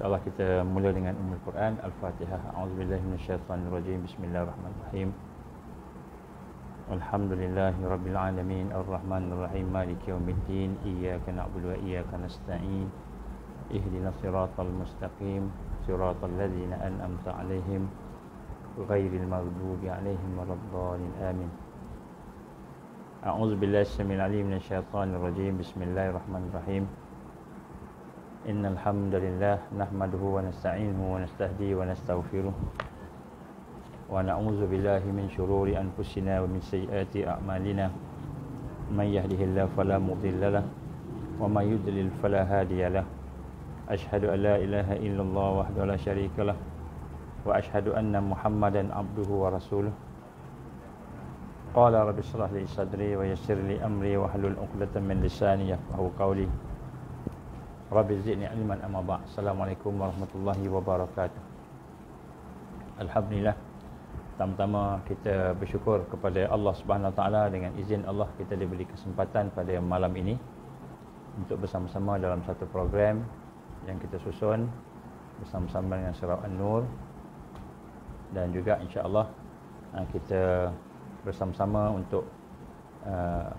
InsyaAllah kita mula dengan Ummul Quran Al-Fatihah A'udzubillahi minasyaitonirrajim Bismillahirrahmanirrahim Alhamdulillahi rabbil alamin Ar-Rahmanirrahim Maliki yaumiddin Iyyaka na'budu wa iyyaka nasta'in Ihdinas siratal mustaqim Siratal ladzina an'amta 'alaihim ghairil maghdubi 'alaihim waladdallin amin أعوذ بالله Bismillahirrahmanirrahim إن الحمد لله نحمده ونستعينه ونستهديه ونستغفره ونعوذ بالله من شرور أنفسنا ومن سيئات أعمالنا من يهده الله فلا مضل له ومن يضلل فلا هادي له أشهد أن لا إله إلا الله وحده لا شريك له وأشهد أن محمدا عبده ورسوله قال رب اشرح لي صدري ويسر لي أمري واحلل عقدة من لساني يفقه قولي Rabbi zidni ilman amma ba. Assalamualaikum warahmatullahi wabarakatuh. Alhamdulillah. Pertama-tama kita bersyukur kepada Allah Subhanahu taala dengan izin Allah kita diberi kesempatan pada malam ini untuk bersama-sama dalam satu program yang kita susun bersama-sama dengan Surah An-Nur dan juga insya-Allah uh, kita bersama-sama untuk uh,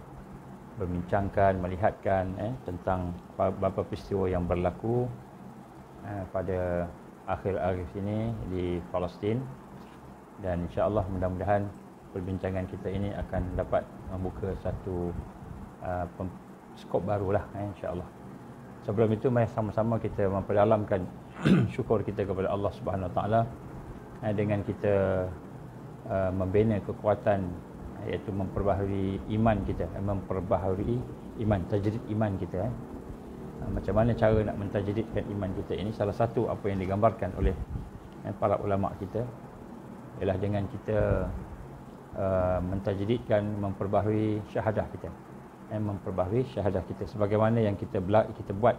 membincangkan, melihatkan eh, tentang beberapa peristiwa yang berlaku eh, pada akhir-akhir ini di Palestin dan insya-Allah mudah-mudahan perbincangan kita ini akan dapat membuka satu uh, skop barulah eh, insya-Allah. Sebelum itu mari sama-sama kita memperdalamkan syukur kita kepada Allah Subhanahu Wa Taala eh, dengan kita uh, membina kekuatan iaitu memperbaharui iman kita eh, memperbaharui iman tajdid iman kita eh. Ha, macam mana cara nak mentajdidkan iman kita ini salah satu apa yang digambarkan oleh eh, para ulama kita ialah dengan kita uh, mentajridkan memperbaharui syahadah kita eh, memperbaharui syahadah kita sebagaimana yang kita belak kita buat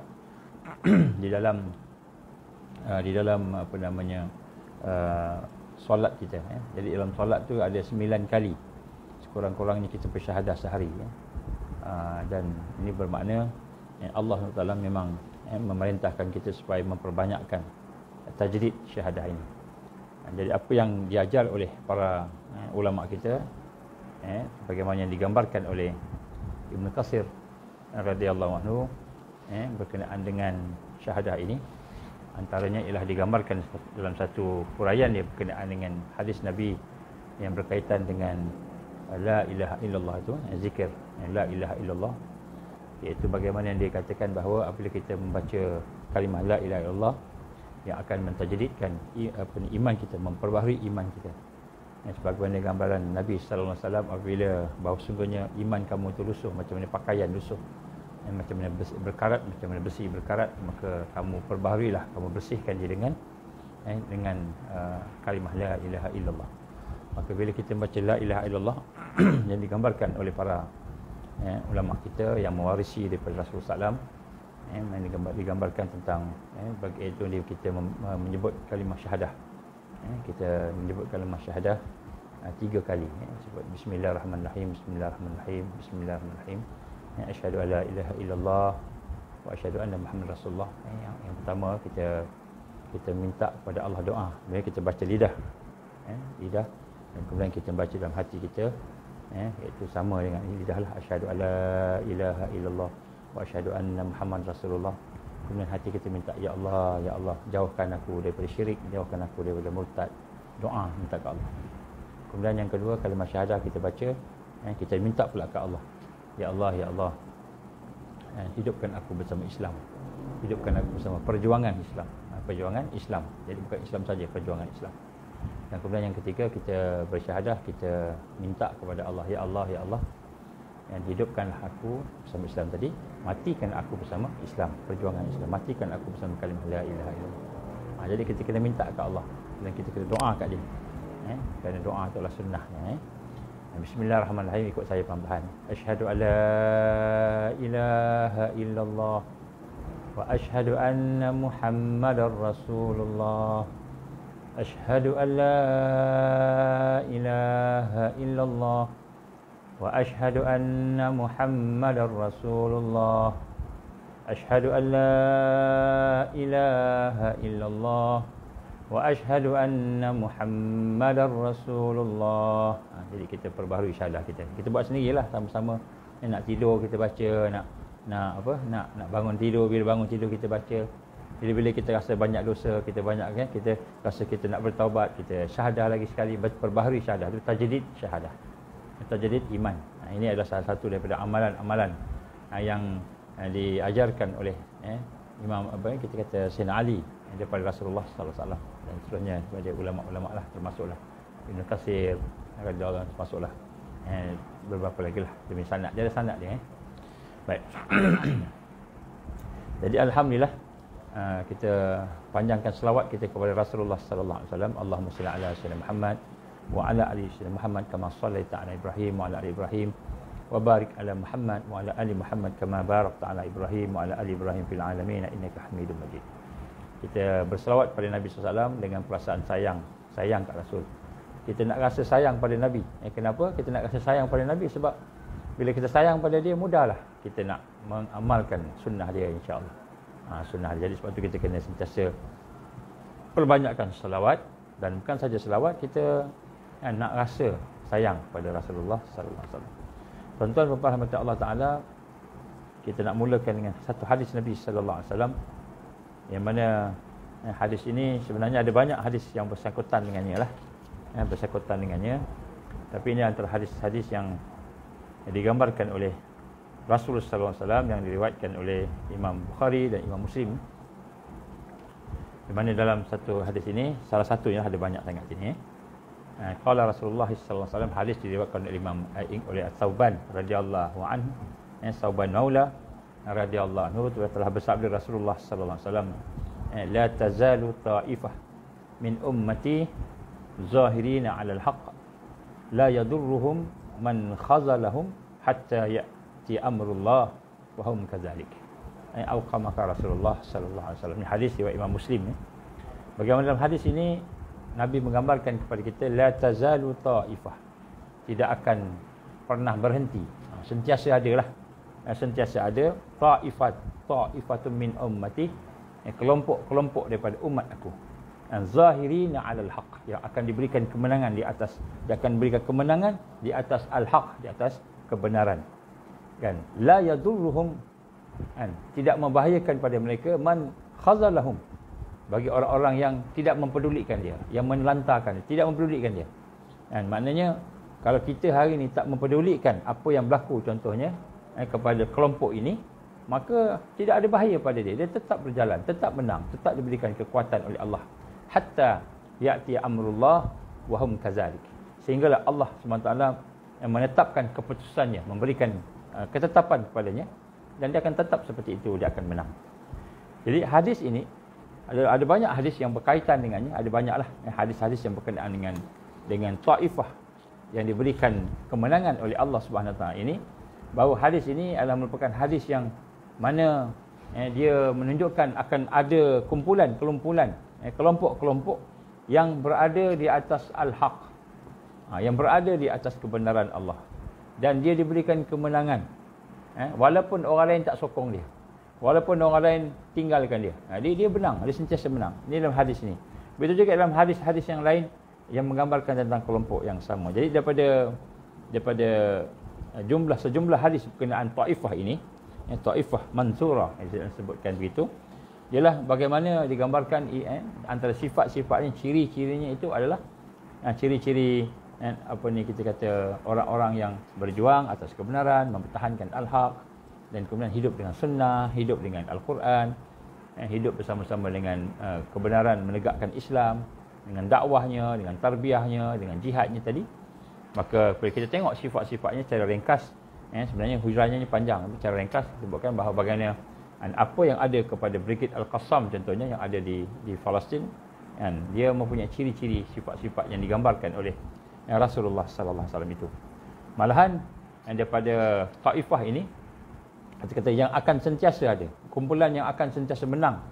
di dalam uh, di dalam apa namanya uh, solat kita eh. jadi dalam solat tu ada sembilan kali sekurang-kurangnya kita bersyahadah sehari ya. Ah, dan ini bermakna eh, Allah SWT memang eh, memerintahkan kita supaya memperbanyakkan tajdid syahadah ini. Ah, jadi apa yang diajar oleh para eh, ulama kita eh sebagaimana yang digambarkan oleh Ibn Qasir radhiyallahu anhu eh berkenaan dengan syahadah ini antaranya ialah digambarkan dalam satu huraian dia berkenaan dengan hadis Nabi yang berkaitan dengan la ilaha illallah itu eh, zikir eh, la ilaha illallah iaitu bagaimana yang dia katakan bahawa apabila kita membaca kalimah la ilaha illallah yang akan mentajdidkan apa iman kita memperbaharui iman kita dan eh, sebagaimana gambaran Nabi sallallahu alaihi wasallam apabila bahawa sungguhnya iman kamu itu lusuh macam mana pakaian lusuh dan macam mana besi, berkarat macam mana besi berkarat maka kamu perbaharilah kamu bersihkan dia dengan dengan uh, kalimah la ilaha illallah Maka bila kita baca la ilaha illallah yang digambarkan oleh para eh, ulama kita yang mewarisi daripada Rasulullah SAW eh, yang digambar, digambarkan tentang eh, bagi itu dia kita eh, menyebut kalimah syahadah eh, kita menyebut kalimah syahadah eh, tiga kali eh, sebut bismillahirrahmanirrahim bismillahirrahmanirrahim bismillahirrahmanirrahim eh, asyhadu alla ilaha illallah wa ashhadu anna muhammad rasulullah eh, yang, yang pertama kita kita minta kepada Allah doa bila kita baca lidah eh, lidah dan kemudian kita baca dalam hati kita eh iaitu sama dengan ini dah lah, asyhadu alla ilaha illallah wa asyhadu anna muhammad rasulullah kemudian hati kita minta ya Allah ya Allah jauhkan aku daripada syirik jauhkan aku daripada murtad doa minta ke Allah kemudian yang kedua kalimah syahadah kita baca eh kita minta pula ke Allah ya Allah ya Allah eh, hidupkan aku bersama Islam hidupkan aku bersama perjuangan Islam ah, perjuangan Islam jadi bukan Islam saja perjuangan Islam dan kemudian yang ketiga kita bersyahadah kita minta kepada Allah ya Allah ya Allah yang hidupkan aku bersama Islam tadi matikan aku bersama Islam perjuangan Islam matikan aku bersama kalimah la ilaha illallah. Ha, jadi kita kena minta kepada Allah dan kita kena doa kat dia. Eh kerana doa itu adalah sunnahnya eh. Bismillahirrahmanirrahim ikut saya perlahan. Asyhadu alla ilaha illallah wa asyhadu anna Muhammadar Rasulullah. أشهد أن لا إله إلا الله وأشهد أن محمد رسول الله أشهد أن ilaha illallah, إلا الله وأشهد أن محمد رسول الله ha, Jadi kita perbaharui syahadah kita Kita buat sendiri lah sama-sama Nak tidur kita baca Nak nak apa nak nak bangun tidur Bila bangun tidur kita baca jadi bila kita rasa banyak dosa, kita banyak kan, kita rasa kita nak bertaubat, kita syahadah lagi sekali, berperbahari syahadah. Itu tajadid syahadah. Tajadid iman. Ha, ini adalah salah satu daripada amalan-amalan ha, yang ha, diajarkan oleh eh, Imam apa yang eh, kita kata Sayyid Ali eh, daripada Rasulullah sallallahu alaihi dan seterusnya daripada ulama-ulama lah termasuklah Ibn Kasir radhiyallahu anhu termasuklah eh, beberapa lagi lah demi sanad dia ada sanad dia eh. baik jadi alhamdulillah Ah, kita panjangkan selawat kita kepada Rasulullah sallallahu alaihi wasallam Allahumma salli ala sayyidina Muhammad wa ala ali sayyidina Muhammad kama sallaita ala Ibrahim wa ala ali Ibrahim wa barik ala Muhammad wa ala ali Muhammad kama barakta ala Ibrahim wa ala ali Ibrahim fil alamin innaka Hamidum Majid kita berselawat pada Nabi SAW dengan perasaan sayang sayang kat Rasul kita nak rasa sayang pada Nabi eh, kenapa? kita nak rasa sayang pada Nabi sebab bila kita sayang pada dia mudahlah kita nak mengamalkan sunnah dia insyaAllah ha, sunnah jadi sebab tu kita kena sentiasa perbanyakkan selawat dan bukan saja selawat kita ya, nak rasa sayang pada Rasulullah sallallahu alaihi wasallam. Tuan-tuan puan rahmat Allah Taala kita nak mulakan dengan satu hadis Nabi sallallahu alaihi wasallam yang mana eh, hadis ini sebenarnya ada banyak hadis yang bersangkutan dengannya lah. Eh, bersangkutan dengannya. Tapi ini antara hadis-hadis yang digambarkan oleh Rasulullah SAW yang diriwayatkan oleh Imam Bukhari dan Imam Muslim. Di mana dalam satu hadis ini, salah satunya ada banyak sangat sini. Kala eh. ha, Rasulullah SAW hadis diriwayatkan oleh Imam eh, oleh Sauban radhiyallahu anhu. Eh, Sauban Maula radhiyallahu anhu telah bersabda Rasulullah SAW. Eh, La tazalu ta'ifah min ummati zahirina alal haqq. La yadurruhum man khazalahum hatta ya' ti amrullah wa hum kadzalik ai eh, au kama rasulullah sallallahu alaihi wasallam ni hadis riwayat imam muslim ni ya. bagaimana dalam hadis ini nabi menggambarkan kepada kita la tazalu taifah tidak akan pernah berhenti ha, sentiasa ada lah ha, sentiasa ada taifat taifatu min ummati ya, kelompok-kelompok daripada umat aku dan zahirina alal haq yang akan diberikan kemenangan di atas dia akan diberikan kemenangan di atas al-haq di atas kebenaran kan la yadurruhum kan tidak membahayakan pada mereka man khazalahum bagi orang-orang yang tidak mempedulikan dia yang menelantarkan dia tidak mempedulikan dia kan maknanya kalau kita hari ini tak mempedulikan apa yang berlaku contohnya eh, kepada kelompok ini maka tidak ada bahaya pada dia dia tetap berjalan tetap menang tetap diberikan kekuatan oleh Allah hatta ya'ti amrullah wa hum kazalik sehinggalah Allah SWT eh, menetapkan keputusannya memberikan Uh, ketetapan kepadanya dan dia akan tetap seperti itu dia akan menang. Jadi hadis ini ada ada banyak hadis yang berkaitan dengannya, ada banyaklah eh, hadis-hadis yang berkaitan dengan dengan Taifah yang diberikan kemenangan oleh Allah Subhanahu taala ini bahawa hadis ini adalah merupakan hadis yang mana eh, dia menunjukkan akan ada kumpulan-kumpulan eh, kelompok-kelompok yang berada di atas al-haq ha, yang berada di atas kebenaran Allah dan dia diberikan kemenangan eh? walaupun orang lain tak sokong dia walaupun orang lain tinggalkan dia jadi ha, dia menang dia sentiasa menang ini dalam hadis ini begitu juga dalam hadis-hadis yang lain yang menggambarkan tentang kelompok yang sama jadi daripada daripada eh, jumlah sejumlah hadis berkenaan taifah ini yang eh, taifah mansurah eh, yang sebutkan begitu ialah bagaimana digambarkan eh, antara sifat-sifat ini ciri-cirinya itu adalah ciri-ciri eh, apa ni kita kata orang-orang yang berjuang atas kebenaran, mempertahankan al-haq dan kemudian hidup dengan sunnah, hidup dengan al-Quran, eh, hidup bersama-sama dengan eh, kebenaran menegakkan Islam dengan dakwahnya, dengan tarbiahnya, dengan jihadnya tadi. Maka bila kita tengok sifat-sifatnya secara ringkas, eh, sebenarnya hujrahnya ni panjang. Tapi secara ringkas disebutkan bahawa bagaimana dan apa yang ada kepada Brigid Al-Qassam contohnya yang ada di di Palestin dan dia mempunyai ciri-ciri sifat-sifat yang digambarkan oleh yang Rasulullah sallallahu alaihi wasallam itu. Malahan yang daripada Taifah ini kata kata yang akan sentiasa ada, kumpulan yang akan sentiasa menang.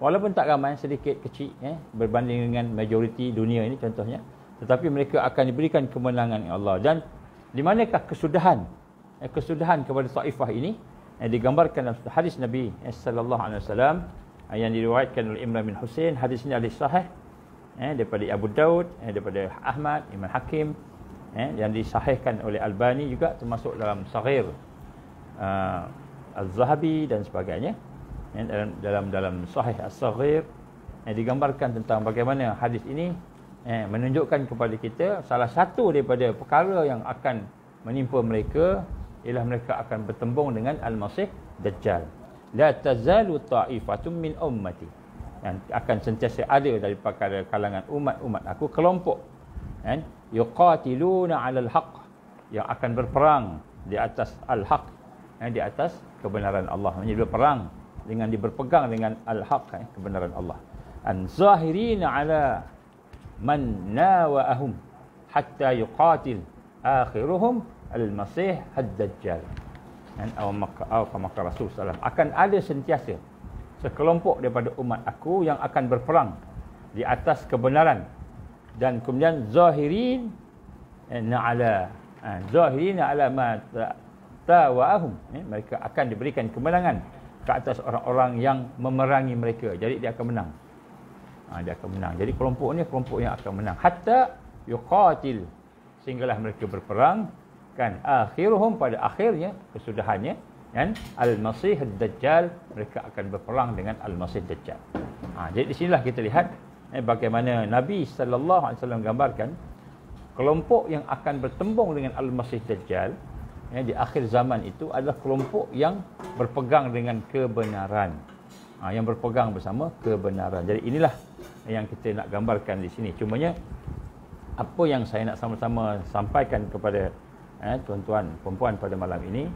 Walaupun tak ramai, sedikit kecil eh, berbanding dengan majoriti dunia ini contohnya, tetapi mereka akan diberikan kemenangan oleh Allah dan di manakah kesudahan? Eh, kesudahan kepada Taifah ini yang eh, digambarkan dalam hadis Nabi eh, sallallahu alaihi wasallam eh, yang diriwayatkan oleh Imran bin Hussein, hadis ini hadis sahih eh, daripada Abu Daud eh, daripada Ahmad Imam Hakim eh, yang disahihkan oleh Albani juga termasuk dalam Sahih uh, eh, Al-Zahabi dan sebagainya eh, dalam dalam dalam Sahih Al-Sahir eh, digambarkan tentang bagaimana hadis ini eh, menunjukkan kepada kita salah satu daripada perkara yang akan menimpa mereka ialah mereka akan bertembung dengan Al-Masih Dajjal la tazalu ta'ifatun min ummati yang akan sentiasa ada daripada kalangan umat-umat aku kelompok kan yuqatiluna 'alal haqq yang akan berperang di atas al-haq eh, di atas kebenaran Allah menjadi berperang dengan diberpegang dengan al-haq eh, kebenaran Allah an zahirina 'ala man nawahum hatta yuqatil akhiruhum al-masih ad-dajjal dan awam maka rasul sallallahu akan ada sentiasa sekelompok daripada umat aku yang akan berperang di atas kebenaran dan kemudian zahirin eh, na'ala ha, zahirin na'ala ma tawahum eh, mereka akan diberikan kemenangan ke atas orang-orang yang memerangi mereka jadi dia akan menang ha, dia akan menang jadi kelompok ni kelompok yang akan menang hatta yuqatil sehinggalah mereka berperang kan akhiruhum pada akhirnya kesudahannya kan al-masih ad-dajjal mereka akan berperang dengan al-masih dajjal ha, jadi di sinilah kita lihat eh, bagaimana nabi sallallahu alaihi gambarkan kelompok yang akan bertembung dengan al-masih dajjal eh, di akhir zaman itu adalah kelompok yang berpegang dengan kebenaran ha, yang berpegang bersama kebenaran jadi inilah yang kita nak gambarkan di sini cumanya apa yang saya nak sama-sama sampaikan kepada eh, tuan-tuan, puan pada malam ini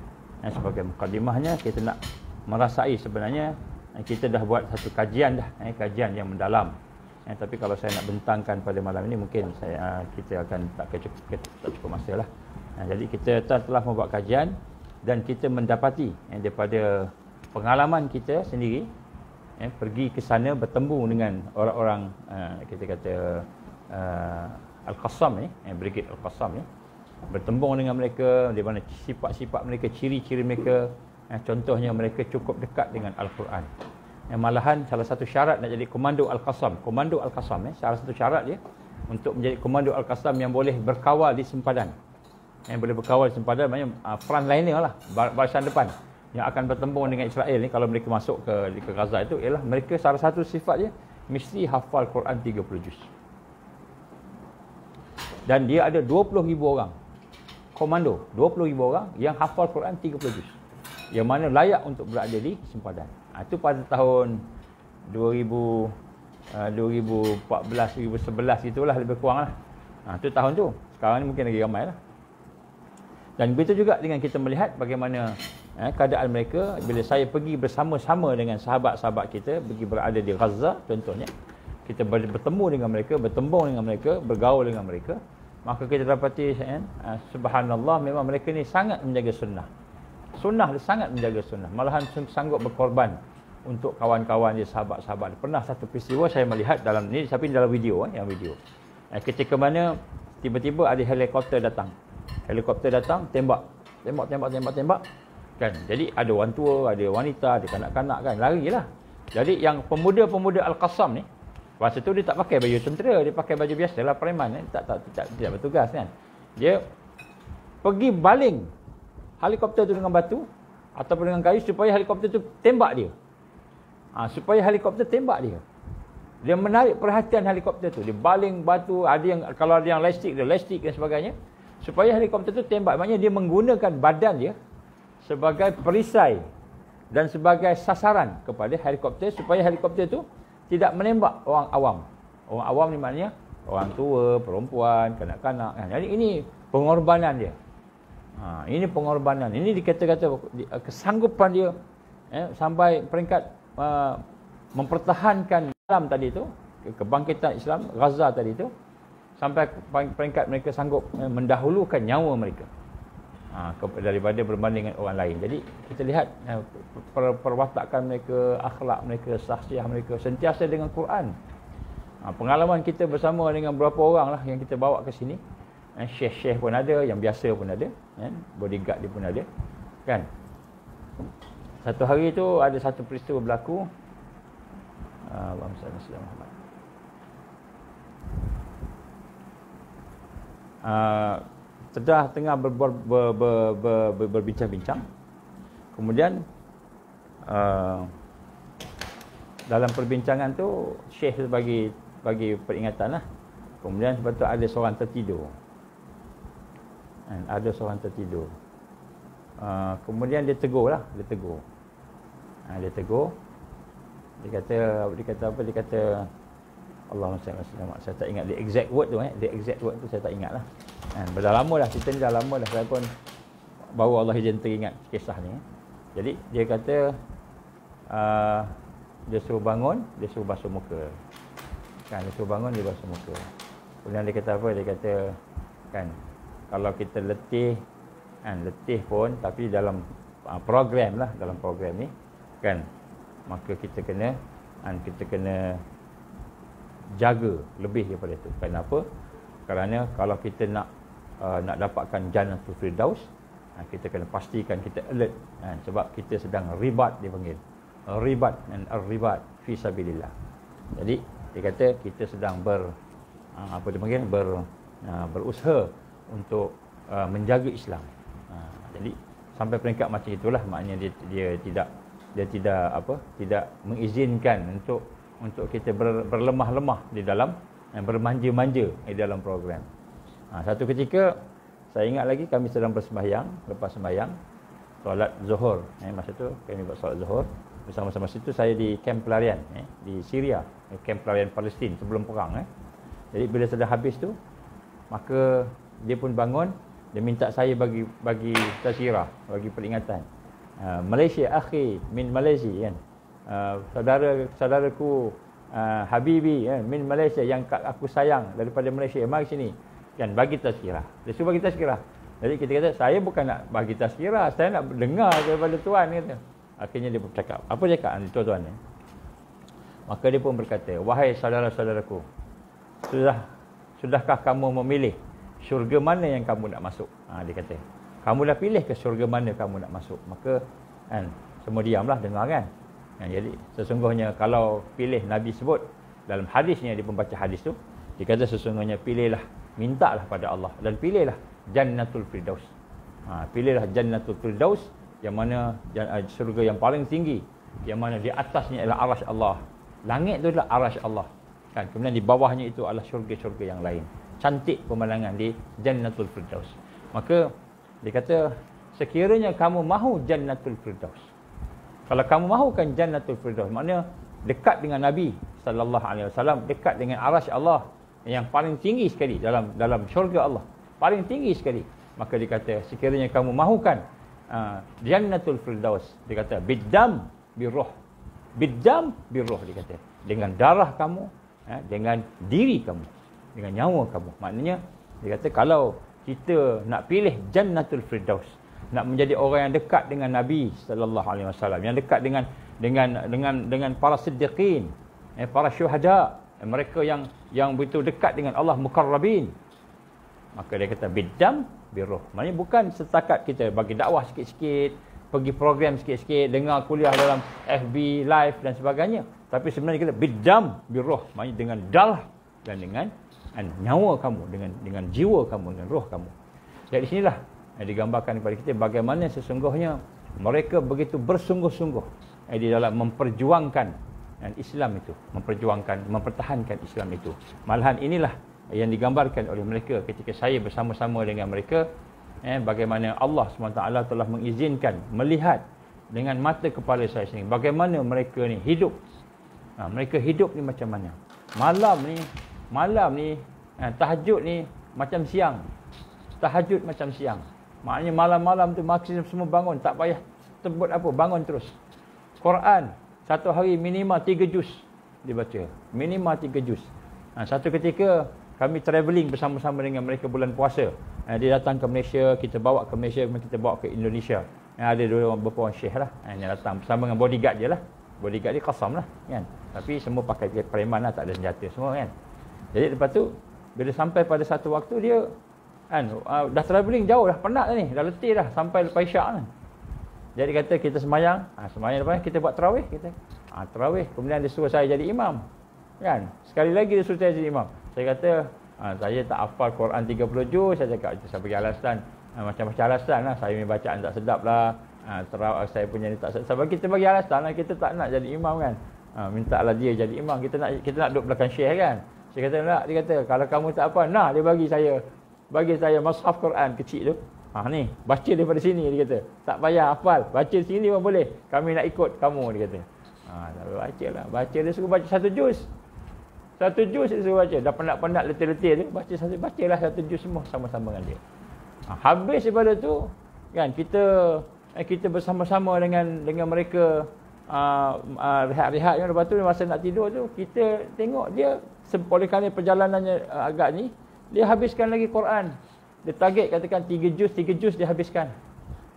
dan eh, sebagai mukadimahnya kita nak merasai sebenarnya eh, kita dah buat satu kajian dah, eh, kajian yang mendalam. Eh, tapi kalau saya nak bentangkan pada malam ini mungkin saya uh, kita akan tak cukup tak cukup masa lah. Eh, jadi kita telah, telah membuat kajian dan kita mendapati eh, daripada pengalaman kita sendiri eh, pergi ke sana bertemu dengan orang-orang uh, kita kata uh, al qasam ni, eh, Brigade al qasam ni. Eh bertembung dengan mereka di mana sifat-sifat mereka ciri-ciri mereka eh, contohnya mereka cukup dekat dengan al-Quran yang eh, malahan salah satu syarat nak jadi komando al-Qasam komando al-Qasam eh salah satu syarat dia untuk menjadi komando al-Qasam yang boleh berkawal di sempadan yang boleh berkawal di sempadan macam uh, ah, front line lah barisan depan yang akan bertembung dengan Israel ni kalau mereka masuk ke ke Gaza itu ialah mereka salah satu sifat dia mesti hafal Quran 30 juz dan dia ada 20,000 orang komando 20,000 orang yang hafal Quran 30 juz. Yang mana layak untuk berada di sempadan. Ha, itu pada tahun 2000, uh, 2014, 2011 itulah lebih kurang lah. Ha, itu tahun tu. Sekarang ni mungkin lagi ramai lah. Dan begitu juga dengan kita melihat bagaimana eh, keadaan mereka bila saya pergi bersama-sama dengan sahabat-sahabat kita pergi berada di Gaza contohnya kita bertemu dengan mereka, bertembung dengan mereka, bergaul dengan mereka maka kita dapati kan, subhanallah memang mereka ni sangat menjaga sunnah sunnah dia sangat menjaga sunnah malahan sanggup berkorban untuk kawan-kawan dia sahabat-sahabat pernah satu peristiwa saya melihat dalam ni tapi dalam video eh, yang video ketika mana tiba-tiba ada helikopter datang helikopter datang tembak tembak tembak tembak tembak kan jadi ada orang tua ada wanita ada kanak-kanak kan lah. jadi yang pemuda-pemuda al qasam ni Masa tu dia tak pakai baju tentera, dia pakai baju biasa lah preman eh. tak, tak, tak, tak, tak bertugas kan. Dia pergi baling helikopter tu dengan batu ataupun dengan kayu supaya helikopter tu tembak dia. Ha, supaya helikopter tembak dia. Dia menarik perhatian helikopter tu. Dia baling batu, ada yang kalau ada yang lastik, dia lastik dan sebagainya. Supaya helikopter tu tembak. Maknanya dia menggunakan badan dia sebagai perisai dan sebagai sasaran kepada helikopter supaya helikopter tu tidak menembak orang awam. Orang awam ni maknanya orang tua, perempuan, kanak-kanak. Ha, jadi ini pengorbanan dia. Ha, ini pengorbanan. Ini dikata-kata eh, kesanggupan dia eh, sampai peringkat uh, mempertahankan Islam tadi tu, kebangkitan Islam, Gaza tadi tu, sampai peringkat mereka sanggup eh, mendahulukan nyawa mereka ha, daripada berbanding dengan orang lain. Jadi kita lihat eh, per, perwatakan mereka, akhlak mereka, sahsiah mereka sentiasa dengan Quran. Ha, pengalaman kita bersama dengan berapa orang lah yang kita bawa ke sini. Eh, Syekh-syekh pun ada, yang biasa pun ada. Eh, bodyguard dia pun ada. Kan? Satu hari tu ada satu peristiwa berlaku. Ah, Allahumma salli ala Muhammad. Ah, sedah tengah berbincang-bincang. Kemudian uh, dalam perbincangan tu Syekh bagi bagi peringatan lah. Kemudian sebab tu ada seorang tertidur. And eh, ada seorang tertidur. Uh, kemudian dia tegur lah. Dia tegur. Uh, dia tegur. Dia kata, dia kata apa? Dia kata, Allahumma salli wa sallam. Saya tak ingat the exact word tu eh. The exact word tu saya tak ingat lah. dan eh, Dah lama dah. Cerita ni dah lama dah. Saya pun baru Allah izin teringat kisah ni. Eh? Jadi dia kata uh, dia suruh bangun, dia suruh basuh muka. Kan? Dia suruh bangun, dia basuh muka. Kemudian dia kata apa? Dia kata kan kalau kita letih kan letih pun tapi dalam uh, program lah dalam program ni kan maka kita kena kan kita kena jaga lebih daripada itu kenapa kerana kalau kita nak uh, nak dapatkan jana tu firdaus uh, kita kena pastikan kita alert uh, sebab kita sedang ribat dipanggil ribat dan ribat fi sabilillah jadi dia kata kita sedang ber uh, apa panggil ber uh, berusaha untuk uh, menjaga Islam uh, jadi sampai peringkat macam itulah maknanya dia, dia tidak dia tidak apa tidak mengizinkan untuk untuk kita ber, berlemah-lemah di dalam dan bermanja-manja di dalam program. Ha, satu ketika saya ingat lagi kami sedang bersembahyang, lepas sembahyang solat Zuhur. Eh, masa tu kami buat solat Zuhur bersama-sama situ saya di kamp pelarian eh, di Syria, eh, kamp pelarian Palestin sebelum perang eh. Jadi bila sudah habis tu maka dia pun bangun dia minta saya bagi bagi tazkirah, bagi peringatan. Ha, Malaysia akhi min Malaysia kan. Ah, saudara saudaraku uh, Habibi eh, min Malaysia yang aku sayang daripada Malaysia eh, mari sini kan bagi tazkirah dia suruh bagi tazkirah jadi kita kata saya bukan nak bagi tazkirah saya nak dengar daripada tuan kata akhirnya dia pun bercakap apa cakap tuan-tuan ni eh. maka dia pun berkata wahai saudara-saudaraku sudah sudahkah kamu memilih syurga mana yang kamu nak masuk ha, dia kata kamu dah pilih ke syurga mana kamu nak masuk maka kan semua diamlah dengar kan Ya, jadi sesungguhnya kalau pilih Nabi sebut dalam hadisnya dia pembaca hadis tu dia kata sesungguhnya pilihlah mintalah pada Allah dan pilihlah Jannatul Firdaus. Ha, pilihlah Jannatul Firdaus yang mana eh, syurga yang paling tinggi yang mana di atasnya adalah arash Allah. Langit tu adalah arash Allah. Kan? Kemudian di bawahnya itu adalah syurga-syurga yang lain. Cantik pemandangan di Jannatul Firdaus. Maka dia kata sekiranya kamu mahu Jannatul Firdaus kalau kamu mahukan jannatul firdaus maknanya dekat dengan nabi sallallahu alaihi wasallam dekat dengan arasy Allah yang paling tinggi sekali dalam dalam syurga Allah paling tinggi sekali maka dikata sekiranya kamu mahukan uh, jannatul firdaus dikata bidam biddam bidam biddam dikata dengan darah kamu eh, dengan diri kamu dengan nyawa kamu maknanya dia kata kalau kita nak pilih jannatul firdaus nak menjadi orang yang dekat dengan Nabi sallallahu alaihi wasallam yang dekat dengan dengan dengan dengan para siddiqin eh, para syuhada eh, mereka yang yang begitu dekat dengan Allah mukarrabin maka dia kata bidam biruh maknanya bukan setakat kita bagi dakwah sikit-sikit pergi program sikit-sikit dengar kuliah dalam FB live dan sebagainya tapi sebenarnya kita bidam biruh maknanya dengan dalah dan dengan dan nyawa kamu dengan dengan jiwa kamu dengan roh kamu jadi sinilah yang digambarkan kepada kita bagaimana sesungguhnya mereka begitu bersungguh-sungguh eh, di dalam memperjuangkan eh, Islam itu, memperjuangkan, mempertahankan Islam itu. Malahan inilah yang digambarkan oleh mereka ketika saya bersama-sama dengan mereka eh, bagaimana Allah SWT telah mengizinkan melihat dengan mata kepala saya sendiri bagaimana mereka ni hidup. Ha, mereka hidup ni macam mana? Malam ni, malam ni, eh, tahajud ni macam siang. Tahajud macam siang. Maknanya malam-malam tu maksimum semua bangun. Tak payah tebut apa. Bangun terus. Quran. Satu hari minima tiga juz. dibaca baca. Minima tiga juz. Ha, satu ketika kami travelling bersama-sama dengan mereka bulan puasa. Ha, dia datang ke Malaysia. Kita bawa ke Malaysia. Kita bawa ke Indonesia. Ha, ada dua orang berpuan syih lah. Ha, yang datang bersama dengan bodyguard je lah. Bodyguard dia kosam lah. Kan? Tapi semua pakai preman lah. Tak ada senjata semua kan. Jadi lepas tu. Bila sampai pada satu waktu dia kan uh, dah travelling jauh dah penat dah ni dah letih dah sampai lepas isyak kan jadi kata kita semayang uh, semayang lepas kita buat terawih kita uh, terawih kemudian dia suruh saya jadi imam kan sekali lagi dia suruh saya jadi imam saya kata uh, saya tak hafal Quran 30 juz saya cakap saya pergi alasan uh, macam-macam alasan lah saya punya bacaan tak sedap lah uh, terawih saya punya ni tak sedap sebab kita bagi alasan lah kita tak nak jadi imam kan uh, minta lah dia jadi imam kita nak kita nak duduk belakang syekh kan saya kata nak dia kata kalau kamu tak apa nah dia bagi saya bagi saya mushaf Quran kecil tu. Ha ni, baca daripada sini dia kata. Tak payah hafal, baca sini pun boleh. Kami nak ikut kamu dia kata. Ha, tak payah baca lah. Baca dia suruh baca satu juz. Satu juz dia suruh baca. Dah penat-penat letih-letih dia, baca satu bacalah satu juz semua sama-sama dengan dia. Ha, habis daripada tu, kan kita eh, kita bersama-sama dengan dengan mereka uh, uh, rehat-rehat yang lepas tu masa nak tidur tu kita tengok dia sepolehkan perjalanannya uh, agak ni dia habiskan lagi Quran. Dia target katakan tiga juz, tiga juz dia habiskan.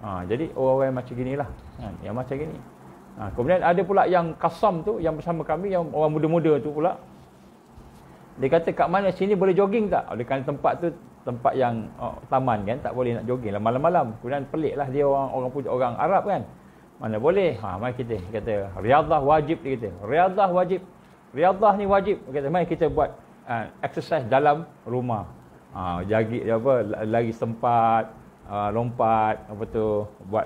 Ha, jadi orang-orang macam ginilah. Kan? Yang macam gini. Ha, kemudian ada pula yang kasam tu, yang bersama kami, yang orang muda-muda tu pula. Dia kata kat mana sini boleh jogging tak? Dia dekat tempat tu, tempat yang oh, taman kan, tak boleh nak jogging lah malam-malam. Kemudian pelik lah dia orang, orang, orang Arab kan. Mana boleh? Ha, mari kita. Dia kata, riadah wajib dia kata. Riadah wajib. Riadah ni wajib. Dia kata, mari kita buat uh, exercise dalam rumah. Uh, ah, jagi apa lari sempat, uh, lompat apa tu, buat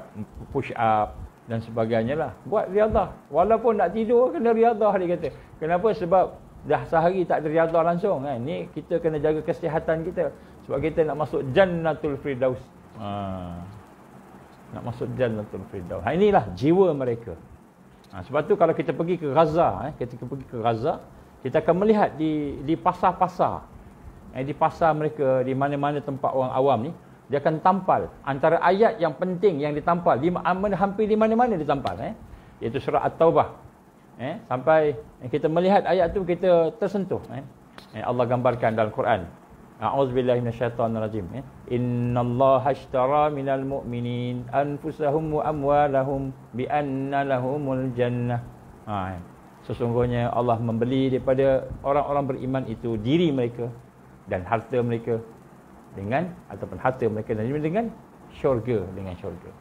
push up dan sebagainya lah. Buat riadah. Walaupun nak tidur kena riadah dia kata. Kenapa? Sebab dah sehari tak riadah langsung kan. Ni kita kena jaga kesihatan kita sebab kita nak masuk Jannatul Firdaus. Ha. nak masuk Jannatul Firdaus. Ha inilah jiwa mereka. Ha, sebab tu kalau kita pergi ke Gaza eh, kita pergi ke Gaza kita akan melihat di di pasar-pasar eh, di pasar mereka di mana-mana tempat orang awam ni dia akan tampal antara ayat yang penting yang ditampal di hampir di mana-mana ditampal eh iaitu surah at-taubah eh sampai eh, kita melihat ayat tu kita tersentuh eh, eh Allah gambarkan dalam Quran a'udzubillahi minasyaitonirrajim eh innallaha ashtara minal mu'minin anfusahum wa amwalahum bi anna lahumul jannah ha eh sesungguhnya Allah membeli daripada orang-orang beriman itu diri mereka dan harta mereka dengan ataupun harta mereka dan dengan syurga dengan syurga.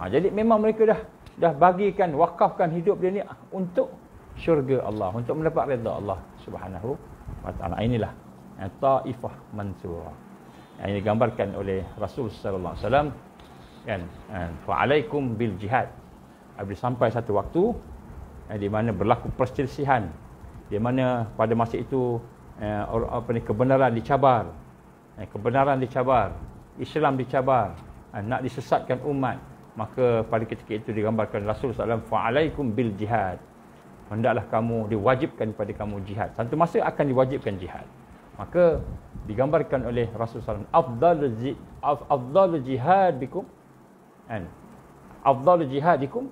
Ha, jadi memang mereka dah dah bagikan wakafkan hidup dia ni untuk syurga Allah, untuk mendapat redha Allah Subhanahu wa taala. Inilah ha, taifah mansurah. Ha, Yang ini digambarkan oleh Rasul sallallahu alaihi wasallam kan. Wa ha, alaikum bil jihad. Abis sampai satu waktu eh, di mana berlaku perselisihan di mana pada masa itu eh, apa ni kebenaran dicabar eh, kebenaran dicabar Islam dicabar eh, nak disesatkan umat maka pada ketika itu digambarkan Rasul sallallahu alaihi wasallam fa'alaikum bil jihad hendaklah kamu diwajibkan kepada kamu jihad satu masa akan diwajibkan jihad maka digambarkan oleh Rasul SAW afdal af, afdal jihad bikum kan eh, afdal jihadikum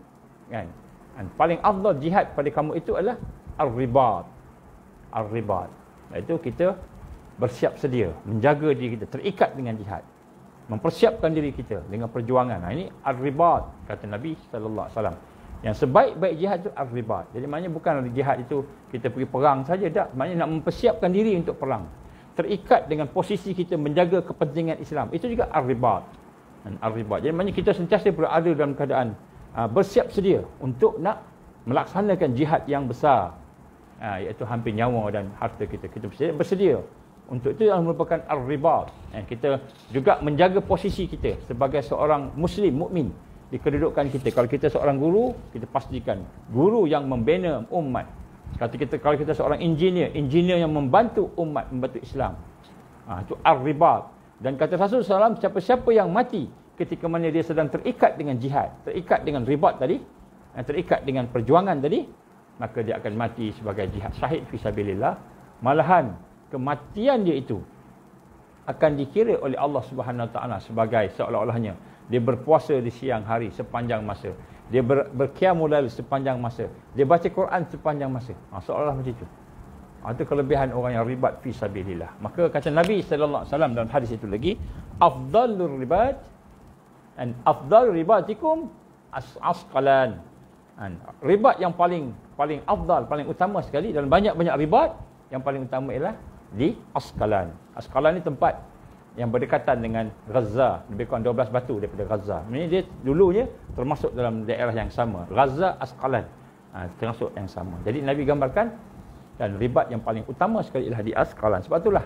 kan dan paling afdal jihad pada kamu itu adalah Al-Ribad Al-Ribad Iaitu kita bersiap sedia Menjaga diri kita Terikat dengan jihad Mempersiapkan diri kita dengan perjuangan nah, Ini Al-Ribad Kata Nabi SAW Yang sebaik-baik jihad itu Al-Ribad Jadi maknanya bukan jihad itu Kita pergi perang saja tak Maknanya nak mempersiapkan diri untuk perang Terikat dengan posisi kita menjaga kepentingan Islam Itu juga Al-Ribad Al-Ribad Jadi maknanya kita sentiasa berada dalam keadaan uh, bersiap sedia untuk nak melaksanakan jihad yang besar uh, iaitu hampir nyawa dan harta kita kita bersedia, bersedia. untuk itu yang merupakan ar-ribat eh, kita juga menjaga posisi kita sebagai seorang muslim mukmin di kedudukan kita kalau kita seorang guru kita pastikan guru yang membina umat kata kita kalau kita seorang engineer engineer yang membantu umat membantu Islam uh, itu ar-ribat dan kata Rasulullah SAW, siapa-siapa yang mati ketika mana dia sedang terikat dengan jihad, terikat dengan ribat tadi, eh, terikat dengan perjuangan tadi, maka dia akan mati sebagai jihad syahid fisabilillah. Malahan kematian dia itu akan dikira oleh Allah Subhanahu taala sebagai seolah-olahnya dia berpuasa di siang hari sepanjang masa. Dia ber, berkiamul sepanjang masa. Dia baca Quran sepanjang masa. Ha, seolah-olah macam itu. Ha, itu kelebihan orang yang ribat fi sabilillah. Maka kata Nabi sallallahu alaihi wasallam dalam hadis itu lagi, afdalur ribat an afdal ribatikum asqalan Dan ribat yang paling paling afdal paling utama sekali dalam banyak-banyak ribat yang paling utama ialah di asqalan asqalan ni tempat yang berdekatan dengan Gaza lebih kurang 12 batu daripada Gaza ini dia dulunya termasuk dalam daerah yang sama Gaza asqalan ha, termasuk yang sama jadi nabi gambarkan dan ribat yang paling utama sekali ialah di asqalan sebab itulah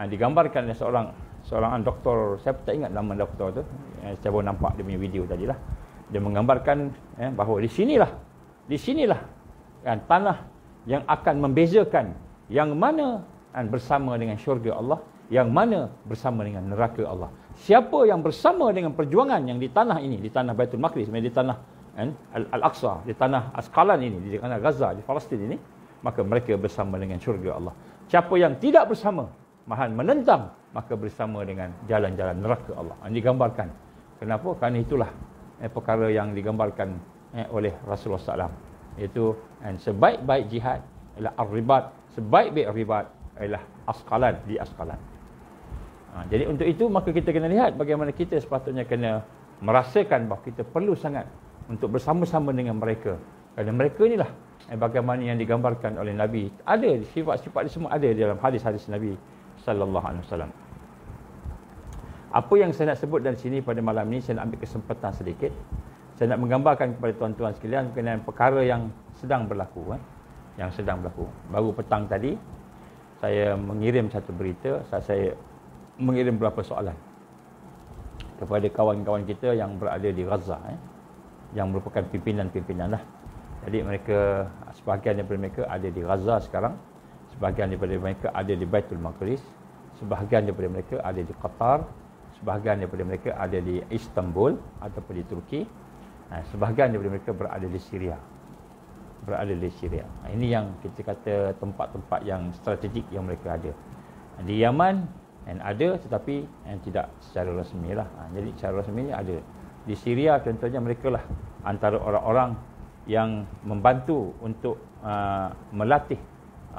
ha, digambarkan oleh seorang seorang doktor saya tak ingat nama doktor tu eh, saya baru nampak dia punya video tadi lah dia menggambarkan eh, bahawa di sinilah di sinilah kan, tanah yang akan membezakan yang mana kan, bersama dengan syurga Allah yang mana bersama dengan neraka Allah siapa yang bersama dengan perjuangan yang di tanah ini di tanah Baitul Maqdis di tanah kan, Al-Aqsa di tanah Askalan ini di tanah Gaza di Palestin ini maka mereka bersama dengan syurga Allah siapa yang tidak bersama Mahan menentang maka bersama dengan jalan-jalan neraka Allah. Ini digambarkan. Kenapa? Kerana itulah eh, perkara yang digambarkan eh, oleh Rasulullah SAW. Iaitu eh, sebaik-baik jihad ialah ar-ribat. Sebaik-baik ribat ialah askalan di askalan. Ha, jadi untuk itu maka kita kena lihat bagaimana kita sepatutnya kena merasakan bahawa kita perlu sangat untuk bersama-sama dengan mereka. Kerana mereka inilah eh, bagaimana yang digambarkan oleh Nabi. Ada sifat-sifat semua ada dalam hadis-hadis Nabi sallallahu alaihi wasallam. Apa yang saya nak sebut dari sini pada malam ini saya nak ambil kesempatan sedikit. Saya nak menggambarkan kepada tuan-tuan sekalian mengenai perkara yang sedang berlaku eh? yang sedang berlaku. Baru petang tadi saya mengirim satu berita, saya mengirim beberapa soalan kepada kawan-kawan kita yang berada di Gaza eh? yang merupakan pimpinan-pimpinan lah. Jadi mereka sebahagian daripada mereka ada di Gaza sekarang sebahagian daripada mereka ada di Baitul Maqdis, sebahagian daripada mereka ada di Qatar, sebahagian daripada mereka ada di Istanbul ataupun di Turki. Nah, sebahagian daripada mereka berada di Syria. Berada di Syria. Nah, ini yang kita kata tempat-tempat yang strategik yang mereka ada. Di Yaman and ada tetapi yang tidak secara rasmi lah. Ha, jadi secara rasmi ni ada. Di Syria contohnya mereka lah antara orang-orang yang membantu untuk uh, melatih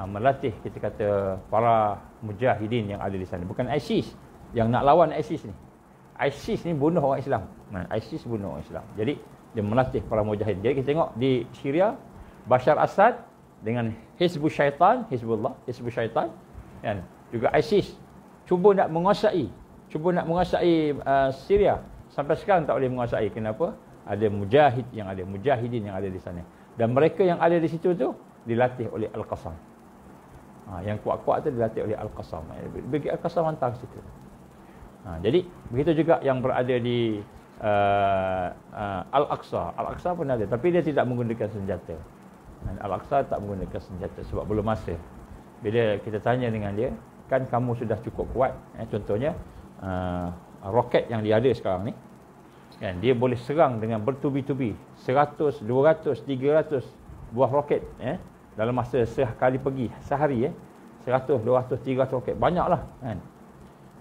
Ah, melatih kita kata para mujahidin yang ada di sana bukan ISIS yang nak lawan ISIS ni ISIS ni bunuh orang Islam ISIS bunuh orang Islam jadi dia melatih para mujahidin jadi kita tengok di Syria Bashar Assad dengan Hizbu Syaitan Hizbullah Hizbu Syaitan kan juga ISIS cuba nak menguasai cuba nak menguasai uh, Syria sampai sekarang tak boleh menguasai kenapa ada mujahid yang ada mujahidin yang ada di sana dan mereka yang ada di situ tu dilatih oleh al Qasam ha, yang kuat-kuat tu dilatih oleh Al-Qasam eh, bagi Al-Qasam hantar situ ha, jadi begitu juga yang berada di uh, uh, Al-Aqsa Al-Aqsa pun ada tapi dia tidak menggunakan senjata Al-Aqsa tak menggunakan senjata sebab belum masa bila kita tanya dengan dia kan kamu sudah cukup kuat eh, contohnya uh, roket yang dia ada sekarang ni kan, dia boleh serang dengan bertubi-tubi 100, 200, 300 buah roket eh, dalam masa sekali pergi sehari eh 100 200 300 roket banyaklah kan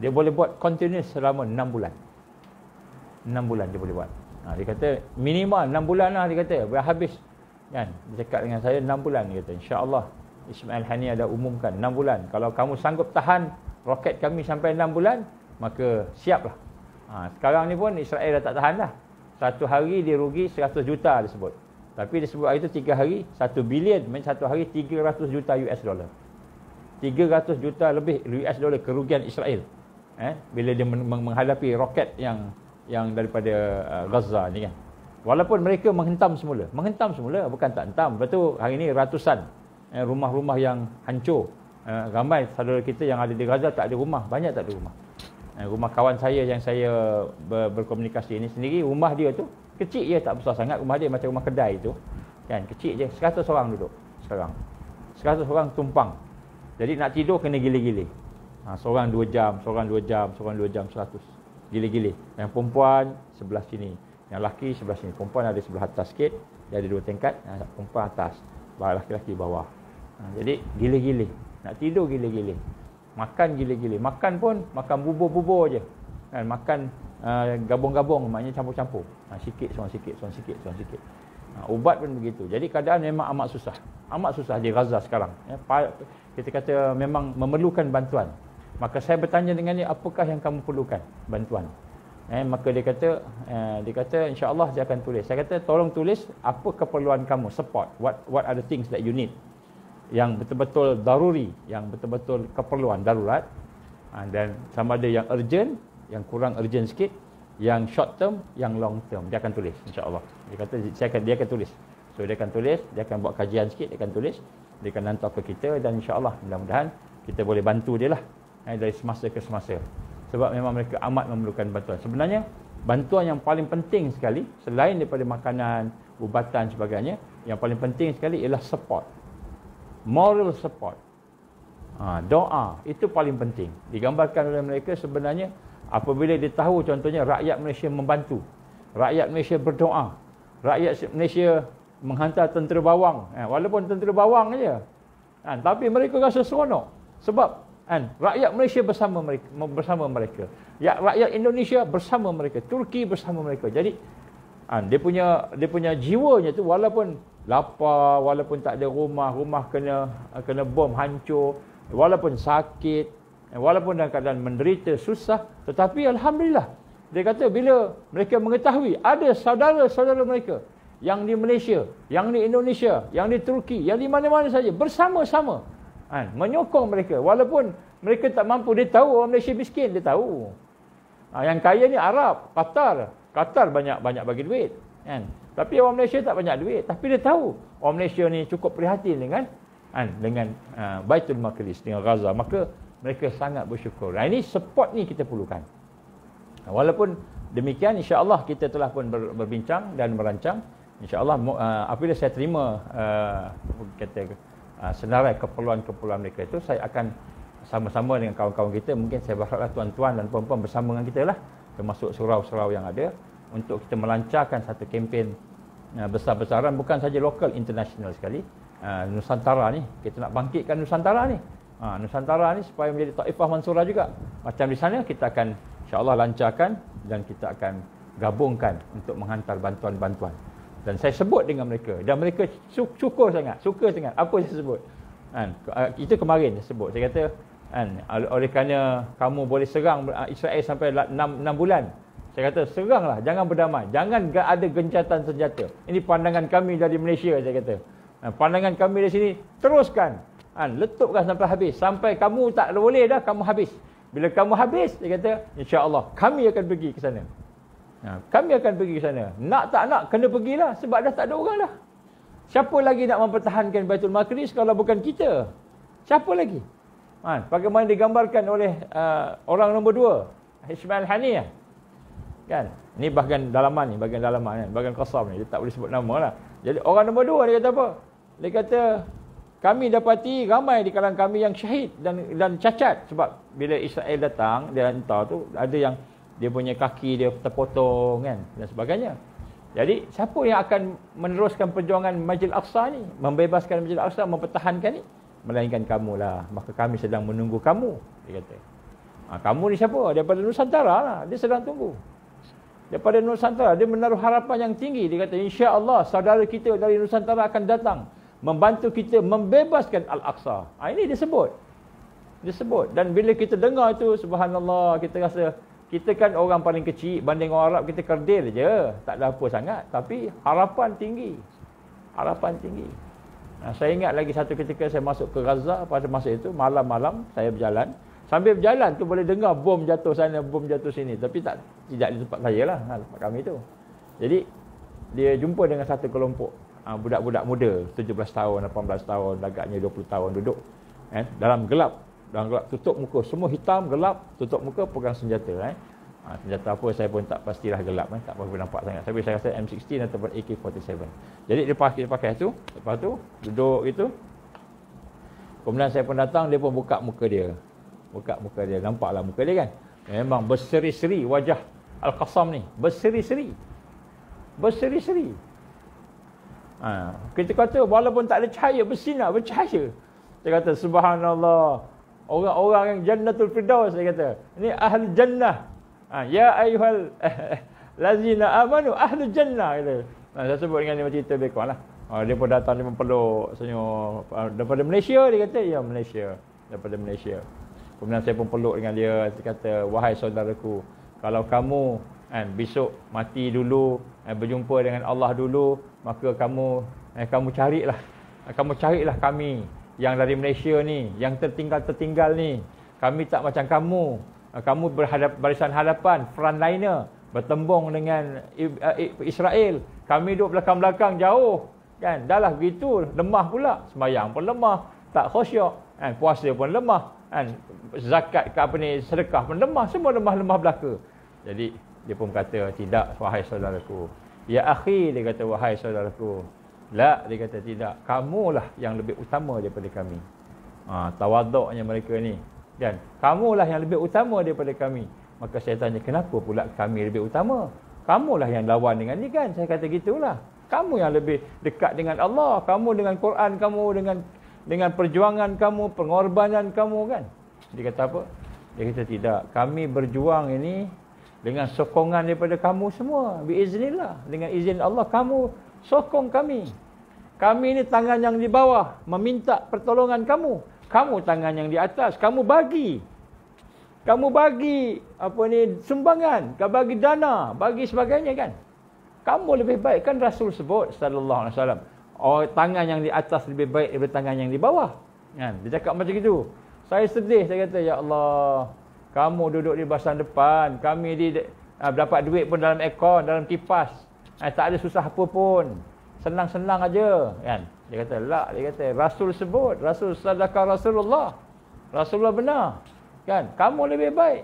dia boleh buat continuous selama 6 bulan 6 bulan dia boleh buat ha, dia kata minima 6 bulan lah dia kata dah habis kan dia cakap dengan saya 6 bulan dia kata insyaallah Ismail Hani ada umumkan 6 bulan kalau kamu sanggup tahan roket kami sampai 6 bulan maka siaplah ha, sekarang ni pun Israel dah tak tahan dah satu hari dia rugi 100 juta disebut tapi dia sebut hari tu 3 hari 1 bilion Maksudnya satu hari 300 juta US dollar 300 juta lebih US dollar kerugian Israel eh? Bila dia men- menghadapi roket yang yang daripada uh, Gaza ni kan Walaupun mereka menghentam semula Menghentam semula bukan tak hentam Lepas tu hari ni ratusan eh, rumah-rumah yang hancur eh, Ramai saudara kita yang ada di Gaza tak ada rumah Banyak tak ada rumah eh, Rumah kawan saya yang saya ber- berkomunikasi ini sendiri Rumah dia tu Kecil je tak besar sangat rumah dia macam rumah kedai tu. Kan? Kecil je 100 orang duduk sekarang. 100 orang tumpang. Jadi nak tidur kena gile-gile. Ha, seorang dua jam, seorang dua jam, seorang dua jam seratus. Gile-gile. Yang perempuan sebelah sini. Yang laki sebelah sini. Perempuan ada sebelah atas sikit. Dia ada dua tingkat. Yang ha, perempuan atas. Bawah laki-laki bawah. Ha, jadi gile-gile. Nak tidur gile-gile. Makan gile-gile. Makan pun makan bubur-bubur je. Kan? Makan Ah, gabung-gabung maknanya campur-campur. Ha, sikit seorang sikit, seorang sikit, seorang sikit. Ha, ubat pun begitu. Jadi keadaan memang amat susah. Amat susah di Gaza sekarang. Ya, kita kata memang memerlukan bantuan. Maka saya bertanya dengan dia apakah yang kamu perlukan bantuan. Eh, maka dia kata eh, dia kata Insya Allah dia akan tulis. Saya kata tolong tulis apa keperluan kamu support what what are the things that you need yang betul-betul daruri, yang betul-betul keperluan darurat dan sama ada yang urgent yang kurang urgent sikit yang short term yang long term dia akan tulis insyaallah dia kata saya akan dia akan tulis so dia akan tulis dia akan buat kajian sikit dia akan tulis dia akan hantar ke kita dan insyaallah mudah-mudahan kita boleh bantu dia lah eh, dari semasa ke semasa sebab memang mereka amat memerlukan bantuan sebenarnya bantuan yang paling penting sekali selain daripada makanan ubatan sebagainya yang paling penting sekali ialah support moral support ha, doa itu paling penting digambarkan oleh mereka sebenarnya apabila dia tahu contohnya rakyat Malaysia membantu rakyat Malaysia berdoa rakyat Malaysia menghantar tentera bawang eh, walaupun tentera bawang saja kan, tapi mereka rasa seronok sebab kan, rakyat Malaysia bersama mereka, bersama mereka ya, rakyat Indonesia bersama mereka Turki bersama mereka jadi kan, dia punya dia punya jiwanya itu walaupun lapar walaupun tak ada rumah rumah kena kena bom hancur walaupun sakit Eh, walaupun dalam keadaan menderita susah tetapi alhamdulillah dia kata bila mereka mengetahui ada saudara-saudara mereka yang di Malaysia, yang di Indonesia, yang di Turki, yang di mana-mana saja bersama-sama kan, menyokong mereka walaupun mereka tak mampu dia tahu orang Malaysia miskin dia tahu. Ha, yang kaya ni Arab, Qatar. Qatar banyak-banyak bagi duit kan. Tapi orang Malaysia tak banyak duit tapi dia tahu orang Malaysia ni cukup prihatin dengan kan dengan uh, Baitul Maqdis dengan Gaza maka mereka sangat bersyukur. Nah, ini support ni kita perlukan. Walaupun demikian insya-Allah kita telah pun berbincang dan merancang insya-Allah uh, apabila saya terima uh, kata uh, senarai keperluan-keperluan mereka itu saya akan sama-sama dengan kawan-kawan kita mungkin saya berharaplah tuan-tuan dan puan-puan bersama dengan kita lah termasuk surau-surau yang ada untuk kita melancarkan satu kempen besar-besaran bukan saja lokal international sekali Nusantara ni kita nak bangkitkan Nusantara ni ha, Nusantara ni supaya menjadi Taifah Mansurah juga. Macam di sana kita akan insya-Allah lancarkan dan kita akan gabungkan untuk menghantar bantuan-bantuan. Dan saya sebut dengan mereka dan mereka syukur sangat, suka sangat apa saya sebut. Kan ah, itu kemarin saya sebut. Saya kata kan oleh kerana kamu boleh serang ah, Israel sampai 6, 6 bulan. Saya kata seranglah, jangan berdamai, jangan ada gencatan senjata. Ini pandangan kami dari Malaysia saya kata. Pandangan kami di sini teruskan Ha, letupkan sampai habis. Sampai kamu tak boleh dah, kamu habis. Bila kamu habis, dia kata, insyaAllah, kami akan pergi ke sana. Ha, kami akan pergi ke sana. Nak tak nak, kena pergilah. Sebab dah tak ada orang dah. Siapa lagi nak mempertahankan Baitul Maqdis kalau bukan kita? Siapa lagi? Ha, bagaimana digambarkan oleh uh, orang nombor dua? Ismail Haniyah. Kan? Ini bahagian dalaman ni, bahagian dalaman ni. Bahagian kosong ni. Dia tak boleh sebut nama lah. Jadi orang nombor dua, dia kata apa? Dia kata, kami dapati ramai di kalangan kami yang syahid dan dan cacat sebab bila Israel datang dia hantar tu ada yang dia punya kaki dia terpotong kan dan sebagainya. Jadi siapa yang akan meneruskan perjuangan Masjid Al-Aqsa ni membebaskan Masjid Al-Aqsa mempertahankan ni melainkan kamu lah. maka kami sedang menunggu kamu dia kata. Ha, kamu ni siapa? Daripada Nusantara lah. Dia sedang tunggu. Daripada Nusantara. Dia menaruh harapan yang tinggi. Dia kata, insya Allah saudara kita dari Nusantara akan datang membantu kita membebaskan Al-Aqsa. Ha, ini disebut. Disebut. Dan bila kita dengar itu, subhanallah, kita rasa kita kan orang paling kecil banding orang Arab, kita kerdil je. Tak ada apa sangat. Tapi harapan tinggi. Harapan tinggi. Nah, ha, saya ingat lagi satu ketika saya masuk ke Gaza pada masa itu, malam-malam saya berjalan. Sambil berjalan tu boleh dengar bom jatuh sana, bom jatuh sini. Tapi tak tidak di tempat saya lah, ha, tempat kami itu. Jadi, dia jumpa dengan satu kelompok Ah, budak-budak muda 17 tahun 18 tahun agaknya 20 tahun duduk eh dalam gelap dalam gelap tutup muka semua hitam gelap tutup muka pegang senjata eh uh, senjata apa saya pun tak pastilah gelap eh tak apa nampak sangat tapi saya rasa M16 ataupun AK47 jadi dia pakai dia pakai itu, lepas tu duduk itu. kemudian saya pun datang dia pun buka muka dia buka muka dia nampaklah muka dia kan memang berseri-seri wajah Al-Qasam ni berseri-seri berseri-seri Ha. Kita kata walaupun tak ada cahaya, bersinar, bercahaya. Dia kata, subhanallah. Orang-orang yang jannatul firdaus, dia kata. Ini ahli jannah. Ha. Ya ayuhal lazina amanu, ahli jannah. Kata. Ha. Saya sebut dengan lima cerita lebih lah. Ha. Dia pun datang, dia memperluk senyum. Ha, daripada Malaysia, dia kata. Ya, Malaysia. Daripada Malaysia. Kemudian saya pun peluk dengan dia. Dia kata, wahai saudaraku. Kalau kamu kan, besok mati dulu, eh, berjumpa dengan Allah dulu, maka kamu eh, kamu carilah kamu carilah kami yang dari Malaysia ni yang tertinggal tertinggal ni kami tak macam kamu eh, kamu berhadap barisan hadapan frontliner bertembung dengan eh, Israel kami duduk belakang-belakang jauh kan dah lah begitu lemah pula sembahyang pun lemah tak khusyuk kan puasa pun lemah kan zakat ke apa ni sedekah pun lemah semua lemah-lemah belaka jadi dia pun kata tidak wahai saudaraku Ya akhi dia kata wahai saudaraku. La dia kata tidak. Kamulah yang lebih utama daripada kami. Ha, tawaduknya mereka ni. Dan kamulah yang lebih utama daripada kami. Maka saya tanya kenapa pula kami lebih utama? Kamulah yang lawan dengan ni kan? Saya kata gitulah. Kamu yang lebih dekat dengan Allah. Kamu dengan Quran kamu. Dengan dengan perjuangan kamu. Pengorbanan kamu kan? Dia kata apa? Dia kata tidak. Kami berjuang ini dengan sokongan daripada kamu semua biiznillah dengan izin Allah kamu sokong kami kami ni tangan yang di bawah meminta pertolongan kamu kamu tangan yang di atas kamu bagi kamu bagi apa ni sumbangan kamu bagi dana bagi sebagainya kan kamu lebih baik kan rasul sebut sallallahu alaihi wasallam oh tangan yang di atas lebih baik daripada tangan yang di bawah kan dia cakap macam itu saya sedih saya kata ya Allah kamu duduk di basan depan. Kami di, uh, dapat duit pun dalam ekon, dalam kipas. Uh, tak ada susah apa pun. Senang-senang aja, kan? Dia kata, lah. Dia kata, Rasul sebut. Rasul sadaqah Rasulullah. Rasulullah benar. Kan? Kamu lebih baik.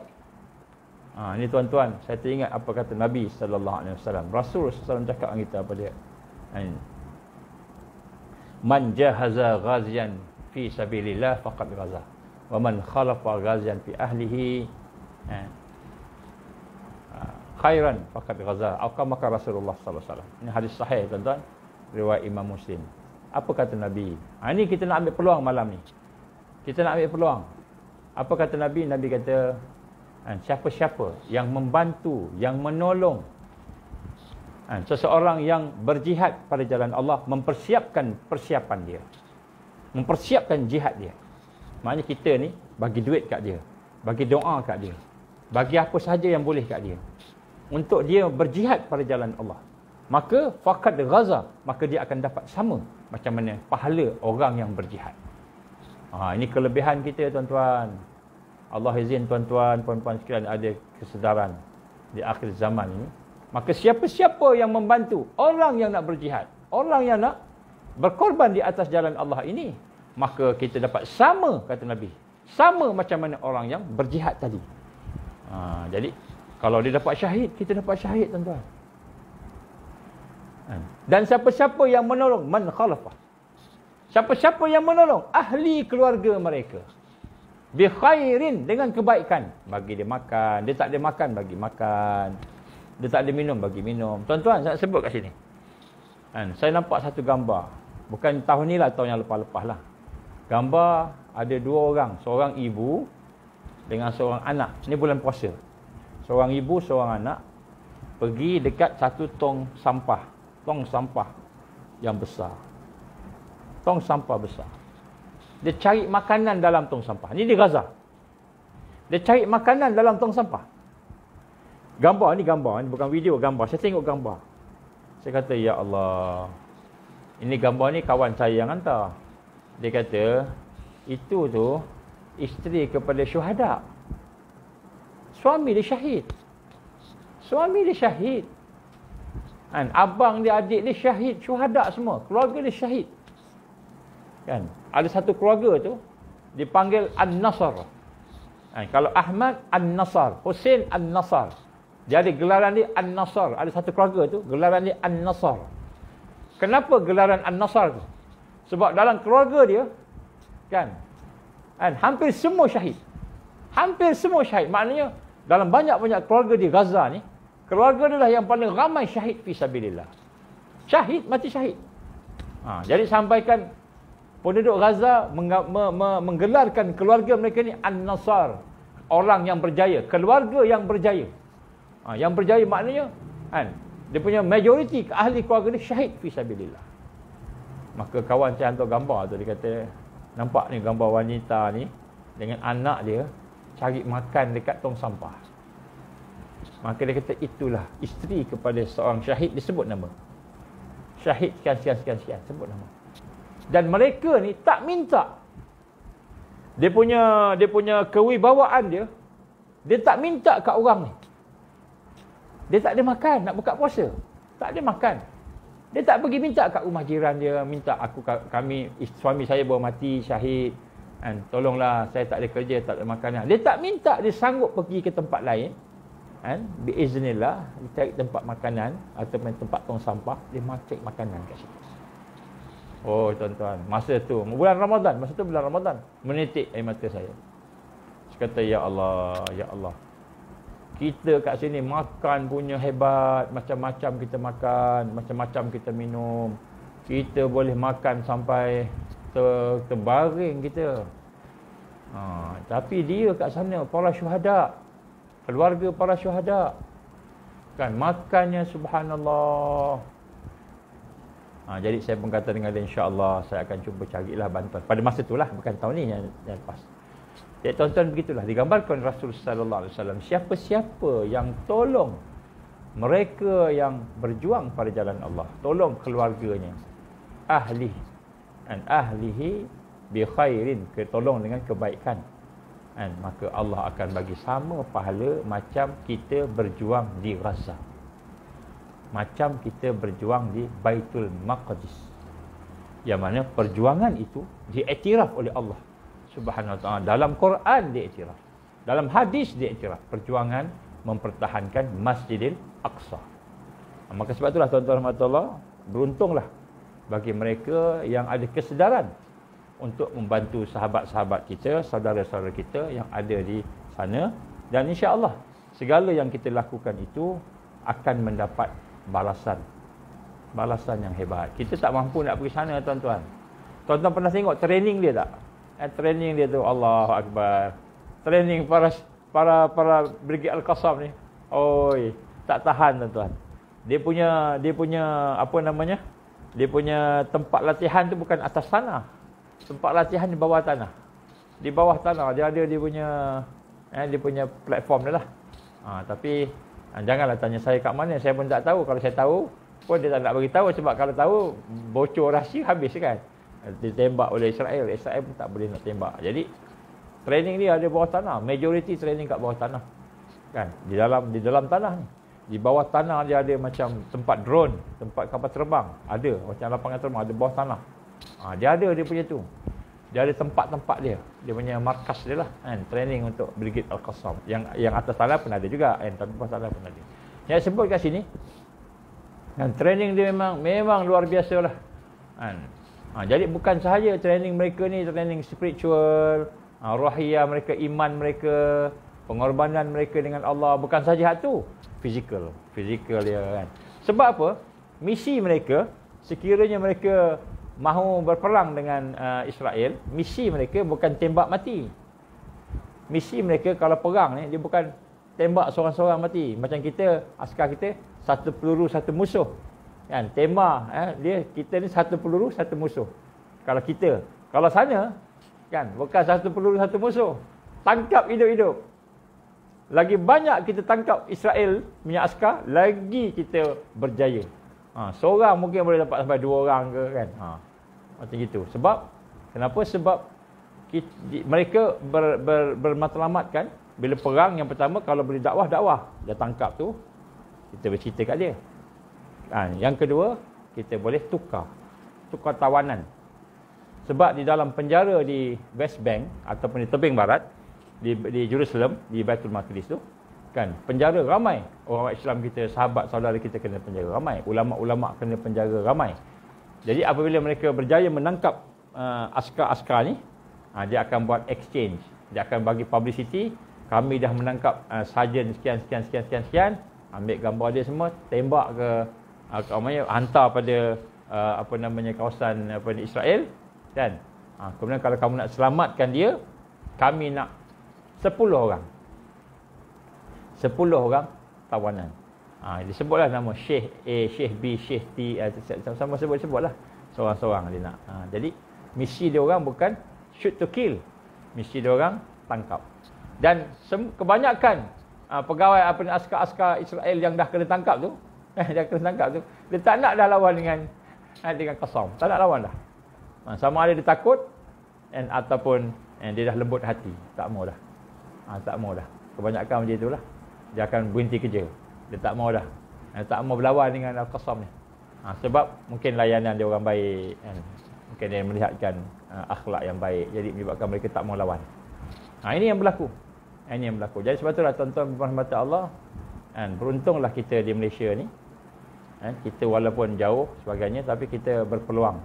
Ha, ah, ini tuan-tuan. Saya teringat apa kata Nabi Sallallahu Alaihi Wasallam. Rasul SAW cakap dengan kita apa dia. Ini. Man jahaza ghazian fi sabilillah faqad ghazah wa man khalafa ghazian fi ahlihi ha. Ha, khairan faqad ghaza aw kama qala Rasulullah sallallahu alaihi wasallam ini hadis sahih tuan-tuan riwayat Imam Muslim apa kata Nabi ha, ini kita nak ambil peluang malam ni kita nak ambil peluang apa kata Nabi Nabi kata ha, siapa-siapa yang membantu yang menolong Ha, seseorang yang berjihad pada jalan Allah mempersiapkan persiapan dia mempersiapkan jihad dia Maknanya kita ni bagi duit kat dia. Bagi doa kat dia. Bagi apa sahaja yang boleh kat dia. Untuk dia berjihad pada jalan Allah. Maka fakat Gaza, Maka dia akan dapat sama. Macam mana pahala orang yang berjihad. Ha, ini kelebihan kita tuan-tuan. Allah izin tuan-tuan, puan-puan sekalian ada kesedaran di akhir zaman ini. Maka siapa-siapa yang membantu orang yang nak berjihad. Orang yang nak berkorban di atas jalan Allah ini maka kita dapat sama kata Nabi sama macam mana orang yang berjihad tadi ha, jadi kalau dia dapat syahid kita dapat syahid tuan-tuan ha, dan siapa-siapa yang menolong man khalafah siapa-siapa yang menolong ahli keluarga mereka bi khairin dengan kebaikan bagi dia makan dia tak ada makan bagi makan dia tak ada minum bagi minum tuan-tuan saya sebut kat sini ha, saya nampak satu gambar bukan tahun ni lah tahun yang lepas-lepas lah gambar ada dua orang seorang ibu dengan seorang anak ini bulan puasa seorang ibu seorang anak pergi dekat satu tong sampah tong sampah yang besar tong sampah besar dia cari makanan dalam tong sampah ini di Gaza dia cari makanan dalam tong sampah gambar ini gambar ini bukan video gambar saya tengok gambar saya kata ya Allah ini gambar ni kawan saya yang hantar dia kata itu tu isteri kepada syuhada suami dia syahid suami dia syahid kan abang dia adik dia syahid syuhada semua keluarga dia syahid kan ada satu keluarga tu dipanggil an Nasar, kan kalau ahmad an Nasar, Hussein an-nasr jadi gelaran dia an Nasar, ada satu keluarga tu gelaran dia an Nasar, kenapa gelaran an Nasar? tu sebab dalam keluarga dia kan kan hampir semua syahid. Hampir semua syahid. Maknanya dalam banyak-banyak keluarga di Gaza ni, keluarga dia lah yang paling ramai syahid fi sabilillah. Syahid mati syahid. Ha, jadi sampaikan penduduk Gaza meng me me menggelarkan keluarga mereka ni An-Nasar, orang yang berjaya, keluarga yang berjaya. Ha, yang berjaya maknanya kan dia punya majoriti ahli keluarga dia syahid fi sabilillah. Maka kawan saya hantar gambar tu Dia kata Nampak ni gambar wanita ni Dengan anak dia Cari makan dekat tong sampah Maka dia kata itulah Isteri kepada seorang syahid disebut nama Syahid sekian sekian sekian sekian Sebut nama Dan mereka ni tak minta Dia punya Dia punya kewibawaan dia Dia tak minta kat orang ni Dia tak ada makan Nak buka puasa Tak ada makan dia tak pergi minta kat rumah jiran dia minta aku kami suami saya baru mati syahid and tolonglah saya tak ada kerja tak ada makanan. Dia tak minta dia sanggup pergi ke tempat lain kan biiznillah dia cari tempat makanan ataupun tempat tong sampah dia macam makanan kat situ. Oh tuan-tuan masa tu bulan Ramadan masa tu bulan Ramadan menitik air mata saya. Saya kata ya Allah ya Allah kita kat sini makan punya hebat macam-macam kita makan macam-macam kita minum kita boleh makan sampai ter terbaring kita ha, tapi dia kat sana para syuhada keluarga para syuhada kan makannya subhanallah ha, jadi saya pun kata dengan dia insyaAllah saya akan cuba carilah bantuan pada masa itulah bukan tahun ni yang, yang lepas jadi ya, tuan-tuan begitulah digambarkan Rasulullah sallallahu alaihi wasallam siapa-siapa yang tolong mereka yang berjuang pada jalan Allah, tolong keluarganya. Ahli dan ahlihi bi khairin, tolong dengan kebaikan. Dan maka Allah akan bagi sama pahala macam kita berjuang di Gaza. Macam kita berjuang di Baitul Maqdis. Yang mana perjuangan itu diiktiraf oleh Allah Subhanahu taala dalam Quran dia diiktiraf. Dalam hadis dia diiktiraf perjuangan mempertahankan Masjidil Aqsa. Maka sebab itulah tuan-tuan rahmatullah, beruntunglah bagi mereka yang ada kesedaran untuk membantu sahabat-sahabat kita, saudara-saudara kita yang ada di sana dan insya-Allah segala yang kita lakukan itu akan mendapat balasan. Balasan yang hebat. Kita tak mampu nak pergi sana tuan-tuan. Tuan-tuan pernah tengok training dia tak? And eh, training dia tu Allahu Akbar. Training para para para brigi al-Qasam ni. Oi, tak tahan tuan-tuan. Dia punya dia punya apa namanya? Dia punya tempat latihan tu bukan atas tanah. Tempat latihan di bawah tanah. Di bawah tanah dia ada dia punya eh dia punya platform dia lah. Ha, tapi eh, janganlah tanya saya kat mana, saya pun tak tahu. Kalau saya tahu pun dia tak nak bagi tahu sebab kalau tahu bocor rahsia habis kan ditembak oleh Israel Israel pun tak boleh nak tembak jadi training ni ada bawah tanah majority training kat bawah tanah kan di dalam di dalam tanah ni di bawah tanah dia ada macam tempat drone tempat kapal terbang ada macam lapangan terbang ada bawah tanah ha, dia ada dia punya tu dia ada tempat-tempat dia dia punya markas dia lah kan training untuk Brigade Al-Qassam yang yang atas tanah pun ada juga kan tapi bawah tanah pun ada yang sebut kat sini dan training dia memang memang luar biasa lah kan Ha, jadi bukan sahaja training mereka ni training spiritual, ha, rohiah mereka, iman mereka, pengorbanan mereka dengan Allah. Bukan sahaja itu. Physical. Physical dia kan. Sebab apa? Misi mereka, sekiranya mereka mahu berperang dengan uh, Israel, misi mereka bukan tembak mati. Misi mereka kalau perang ni, dia bukan tembak seorang-seorang mati. Macam kita, askar kita, satu peluru, satu musuh kan tema eh, dia kita ni satu peluru satu musuh kalau kita kalau sana kan bukan satu peluru satu musuh tangkap hidup-hidup lagi banyak kita tangkap Israel punya askar lagi kita berjaya ha seorang mungkin boleh dapat sampai dua orang ke kan ha macam gitu sebab kenapa sebab kita, di, mereka ber, ber, bermatlamat kan bila perang yang pertama kalau boleh dakwah dakwah dia tangkap tu kita bercerita kat dia Ha, yang kedua, kita boleh tukar. Tukar tawanan. Sebab di dalam penjara di West Bank ataupun di Tebing Barat, di, di Jerusalem, di Baitul Matris tu, kan penjara ramai. Orang Islam kita, sahabat saudara kita kena penjara ramai. Ulama-ulama kena penjara ramai. Jadi apabila mereka berjaya menangkap uh, askar-askar ni, ha, dia akan buat exchange. Dia akan bagi publicity, kami dah menangkap uh, sarjan sekian, sekian, sekian, sekian, sekian. Ambil gambar dia semua, tembak ke uh, ah, umpamanya hantar pada uh, apa namanya kawasan apa ni Israel kan uh, ah, kemudian kalau kamu nak selamatkan dia kami nak 10 orang 10 orang tawanan ha, dia sebutlah nama Sheikh A, Sheikh B, Sheikh T sama-sama sebut-sebutlah seorang-seorang dia nak ha, jadi misi dia orang bukan shoot to kill misi dia orang tangkap dan kebanyakan ha, pegawai apa askar-askar Israel yang dah kena tangkap tu Eh, dia kena tangkap tu. Dia tak nak dah lawan dengan eh, dengan kosong. Tak nak lawan dah. Ha, sama ada dia takut and ataupun and dia dah lembut hati. Tak mau dah. Ha, tak mau dah. Kebanyakan macam itulah. Dia akan berhenti kerja. Dia tak mau dah. Dia eh, tak mau berlawan dengan al ni. Ha, sebab mungkin layanan dia orang baik. And mungkin dia melihatkan uh, akhlak yang baik. Jadi menyebabkan mereka tak mau lawan. Ha, ini yang berlaku. Ini yang berlaku. Jadi sebab itulah tuan-tuan berhormat Allah. beruntunglah kita di Malaysia ni eh, kita walaupun jauh sebagainya tapi kita berpeluang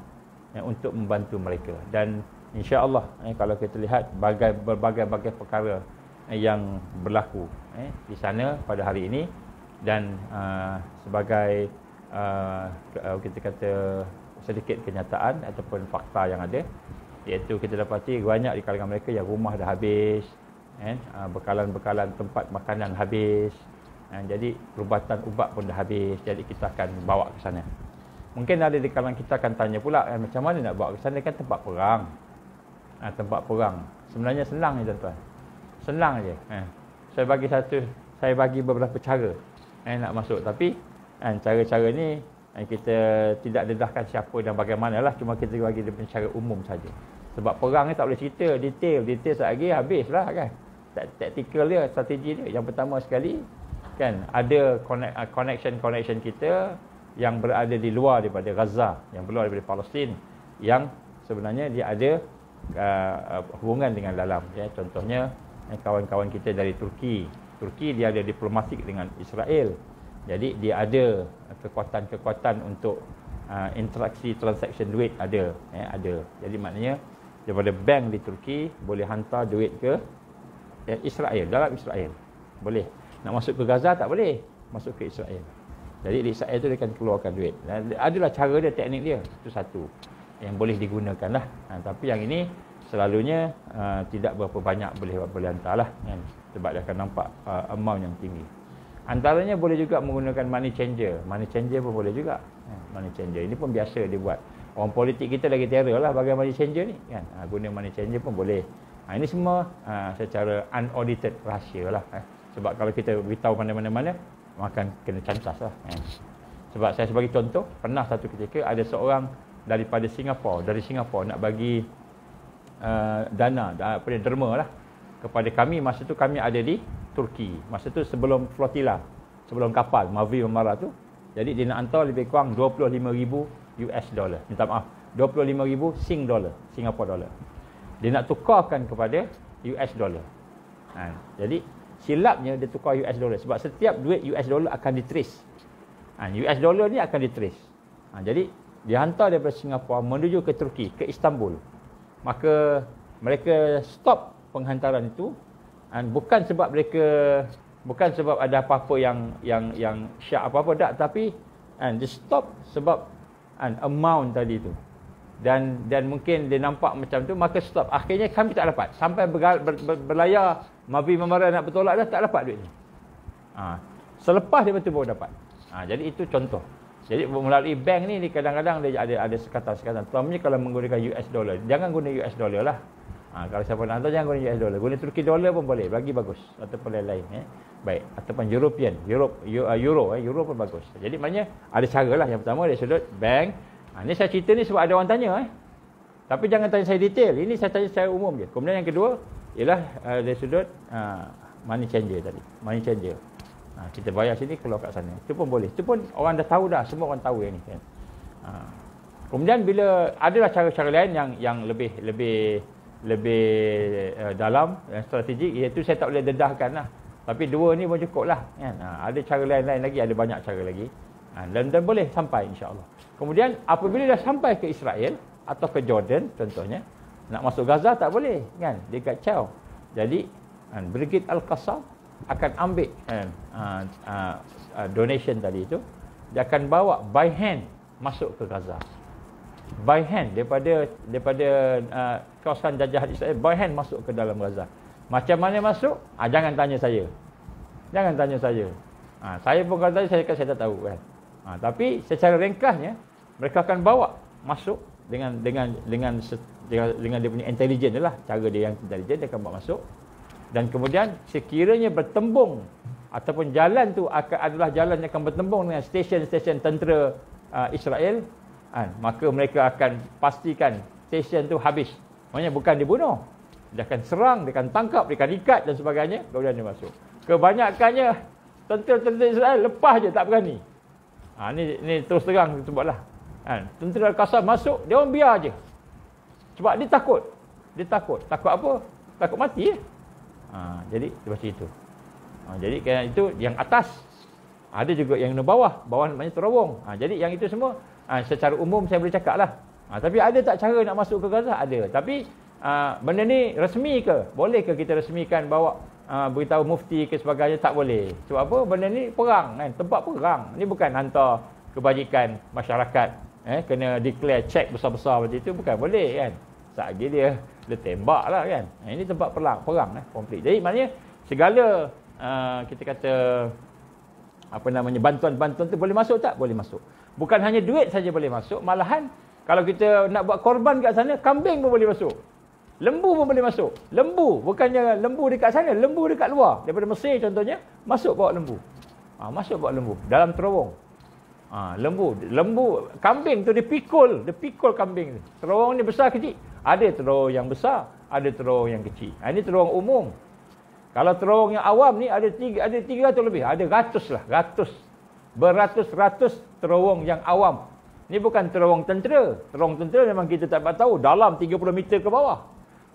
eh, untuk membantu mereka dan insyaallah eh, kalau kita lihat berbagai-bagai perkara eh, yang berlaku eh, di sana pada hari ini dan uh, sebagai uh, kita kata sedikit kenyataan ataupun fakta yang ada iaitu kita dapati banyak di kalangan mereka yang rumah dah habis eh, bekalan-bekalan tempat makanan habis Ha, jadi perubatan ubat pun dah habis jadi kita akan bawa ke sana mungkin ada di kalangan kita akan tanya pula eh, macam mana nak bawa ke sana kan tempat perang eh, tempat perang sebenarnya senang je tuan-tuan senang je eh, saya bagi satu saya bagi beberapa cara eh, nak masuk tapi eh, cara-cara ni eh, kita tidak dedahkan siapa dan bagaimana lah cuma kita bagi dia cara umum saja. sebab perang ni tak boleh cerita detail detail sekali habis lah kan taktikal dia strategi dia yang pertama sekali kan ada uh, connection connection kita yang berada di luar daripada Gaza yang berada daripada Palestin yang sebenarnya dia ada uh, uh hubungan dengan dalam ya contohnya eh, kawan-kawan kita dari Turki Turki dia ada diplomatik dengan Israel jadi dia ada kekuatan-kekuatan untuk uh, interaksi transaction duit ada ya ada jadi maknanya daripada bank di Turki boleh hantar duit ke eh, Israel dalam Israel boleh nak masuk ke Gaza tak boleh. Masuk ke Israel. Jadi Israel tu dia akan keluarkan duit. Dan adalah cara dia, teknik dia. Itu satu. Yang boleh digunakan lah. Ha, tapi yang ini selalunya uh, tidak berapa banyak boleh, boleh hantar lah. Kan? Sebab dia akan nampak uh, amount yang tinggi. Antaranya boleh juga menggunakan money changer. Money changer pun boleh juga. Ha, money changer. Ini pun biasa dia buat. Orang politik kita lagi teror lah bagai money changer ni. Kan? Ha, guna money changer pun boleh. Ha, ini semua uh, secara unaudited rahsia lah. Eh. Sebab kalau kita beritahu mana-mana-mana, maka kena cantas lah. Eh. Sebab saya sebagai contoh, pernah satu ketika ada seorang daripada Singapura, dari Singapura nak bagi uh, dana, daripada derma lah, kepada kami. Masa tu kami ada di Turki. Masa tu sebelum flotila, sebelum kapal, Mavi Memara tu. Jadi dia nak hantar lebih kurang ribu US dollar. Minta maaf. ribu Sing dollar. Singapura dollar. Dia nak tukarkan kepada US dollar. Ha. Jadi silapnya dia tukar US dollar sebab setiap duit US dollar akan ditrace. Ha, US dollar ni akan ditrace. Ha, jadi dihantar daripada Singapura menuju ke Turki, ke Istanbul. Maka mereka stop penghantaran itu dan ha, bukan sebab mereka bukan sebab ada apa-apa yang yang yang syak apa-apa dak tapi and ha, dia stop sebab and ha, amount tadi tu dan dan mungkin dia nampak macam tu maka stop akhirnya kami tak dapat sampai berlayar Mavi Memara nak bertolak dah tak dapat duit ni. Ha. Selepas dia betul baru dapat. Ha. jadi itu contoh. Jadi melalui bank ni kadang-kadang dia ada ada sekatan-sekatan. Terutamanya kalau menggunakan US dollar, jangan guna US dollar lah. Ha. kalau siapa nak tahu jangan guna US dollar, guna Turki dollar pun boleh, bagi bagus ataupun lain, -lain eh. Baik, ataupun European, Europe, uh, Euro, eh. Euro pun bagus. Jadi maknanya ada lah. yang pertama dari sudut bank. Ha. ni saya cerita ni sebab ada orang tanya eh. Tapi jangan tanya saya detail. Ini saya tanya saya umum je. Kemudian yang kedua ialah uh, dari sudut uh, money changer tadi. Money changer. Uh, kita bayar sini keluar kat sana. Itu pun boleh. Itu pun orang dah tahu dah. Semua orang tahu yang ni. Uh, kemudian bila ada lah cara-cara lain yang yang lebih lebih lebih uh, dalam dan strategik iaitu saya tak boleh dedahkan lah. Tapi dua ni pun cukup lah. Kan? Uh, ada cara lain-lain lagi. Ada banyak cara lagi. Uh, dan, dan boleh sampai insyaAllah. Kemudian apabila dah sampai ke Israel, atau ke Jordan contohnya nak masuk Gaza tak boleh kan dia kacau jadi kan, Brigid Al-Qassam akan ambil kan, uh, uh, uh, donation tadi itu dia akan bawa by hand masuk ke Gaza by hand daripada daripada uh, kawasan jajahan Israel by hand masuk ke dalam Gaza macam mana masuk ah, jangan tanya saya jangan tanya saya ah, saya pun kata saya, kan, saya tak tahu kan ah, tapi secara ringkasnya mereka akan bawa masuk dengan dengan dengan dengan, dengan dia punya intelligent lah cara dia yang intelligent dia akan buat masuk dan kemudian sekiranya bertembung ataupun jalan tu akan adalah jalan yang akan bertembung dengan stesen-stesen tentera uh, Israel uh, maka mereka akan pastikan stesen tu habis maknanya bukan dibunuh dia akan serang dia akan tangkap dia akan ikat dan sebagainya kemudian dia masuk kebanyakannya tentera-tentera Israel lepas je tak berani ha, ni, ni terus terang kita buatlah Kan? Tentera Al-Qasar masuk, dia orang biar je. Sebab dia takut. Dia takut. Takut apa? Takut mati. Eh? Ha, jadi, dia macam itu. Ha, jadi, kerana itu yang atas. Ada juga yang di bawah. Bawah namanya terowong. Ha, jadi, yang itu semua ha, secara umum saya boleh cakap lah. Ha, tapi ada tak cara nak masuk ke Gaza? Ada. Tapi, ha, benda ni resmi ke? Boleh ke kita resmikan bawa ha, beritahu mufti ke sebagainya? Tak boleh. Sebab apa? Benda ni perang. Kan? Tempat perang. Ini bukan hantar kebajikan masyarakat eh kena declare check besar-besar macam itu bukan boleh kan sahaja dia dia tembak lah kan eh, ini tempat perang perang eh konflik jadi maknanya segala uh, kita kata apa namanya bantuan-bantuan tu boleh masuk tak boleh masuk bukan hanya duit saja boleh masuk malahan kalau kita nak buat korban kat sana kambing pun boleh masuk lembu pun boleh masuk lembu bukannya lembu dekat sana lembu dekat luar daripada Mesir contohnya masuk bawa lembu ha, masuk bawa lembu dalam terowong Ha, lembu, lembu kambing tu dia pikul, dia pikul kambing tu. Terowong ni besar kecil? Ada terowong yang besar, ada terowong yang kecil. Ha, ini terowong umum. Kalau terowong yang awam ni ada tiga, ada tiga atau lebih, ada ratus lah, ratus. Beratus-ratus terowong yang awam. Ini bukan terowong tentera. Terowong tentera memang kita tak dapat tahu. Dalam 30 meter ke bawah.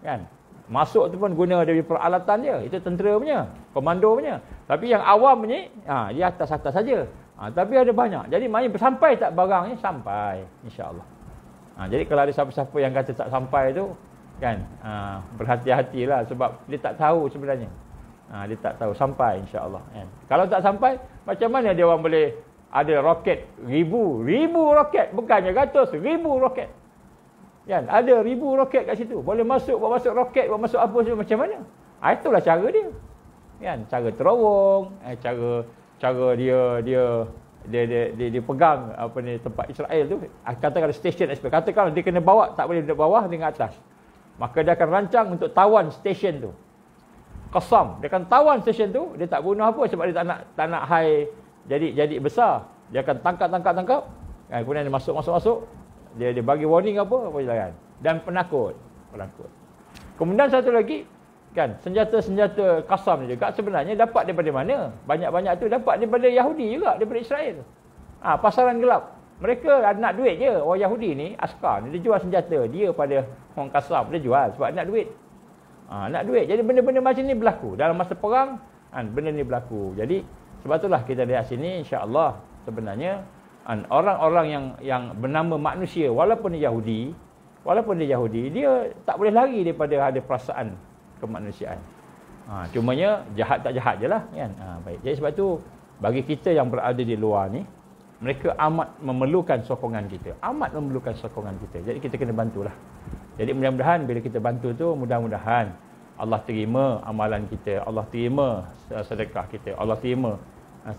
Kan? Masuk tu pun guna dari peralatan dia. Itu tentera punya. Komando punya. Tapi yang awam ni, ha, di atas-atas saja. -atas Ha, tapi ada banyak. Jadi maknanya sampai tak barang ni sampai insya-Allah. Ha, jadi kalau ada siapa-siapa yang kata tak sampai tu kan ha, berhati-hatilah sebab dia tak tahu sebenarnya. Ha, dia tak tahu sampai insya-Allah kan. Kalau tak sampai macam mana dia orang boleh ada roket ribu, ribu roket bukannya ratus, ribu roket. Kan? Ada ribu roket kat situ. Boleh masuk, buat masuk roket, buat masuk apa semua macam mana? Ha, itulah cara dia. Kan? Cara terowong, eh, cara cara dia dia dia dia, dia, dia pegang apa ni tempat Israel tu katakan stesen Israel katakan dia kena bawa tak boleh duduk bawah dengan atas maka dia akan rancang untuk tawan stesen tu Qasam dia akan tawan stesen tu dia tak bunuh apa sebab dia tak nak tak nak hai jadi jadi besar dia akan tangkap tangkap tangkap kan kemudian dia masuk masuk masuk dia dia bagi warning apa apa jalan dan penakut penakut kemudian satu lagi Kan? Senjata-senjata kasam ni juga sebenarnya dapat daripada mana? Banyak-banyak tu dapat daripada Yahudi juga, daripada Israel. Ha, pasaran gelap. Mereka nak duit je. Orang Yahudi ni, askar ni, dia jual senjata. Dia pada orang kasam, dia jual sebab nak duit. Ha, nak duit. Jadi benda-benda macam ni berlaku. Dalam masa perang, kan, benda ni berlaku. Jadi, sebab itulah kita lihat sini, insyaAllah sebenarnya, ha, orang-orang yang yang bernama manusia, walaupun dia Yahudi, walaupun dia Yahudi, dia tak boleh lari daripada ada perasaan kemanusiaan. Ha, cumanya jahat tak jahat je lah kan. Ha, baik. Jadi sebab tu bagi kita yang berada di luar ni, mereka amat memerlukan sokongan kita. Amat memerlukan sokongan kita. Jadi kita kena bantulah. Jadi mudah-mudahan bila kita bantu tu, mudah-mudahan Allah terima amalan kita. Allah terima sedekah kita. Allah terima ha,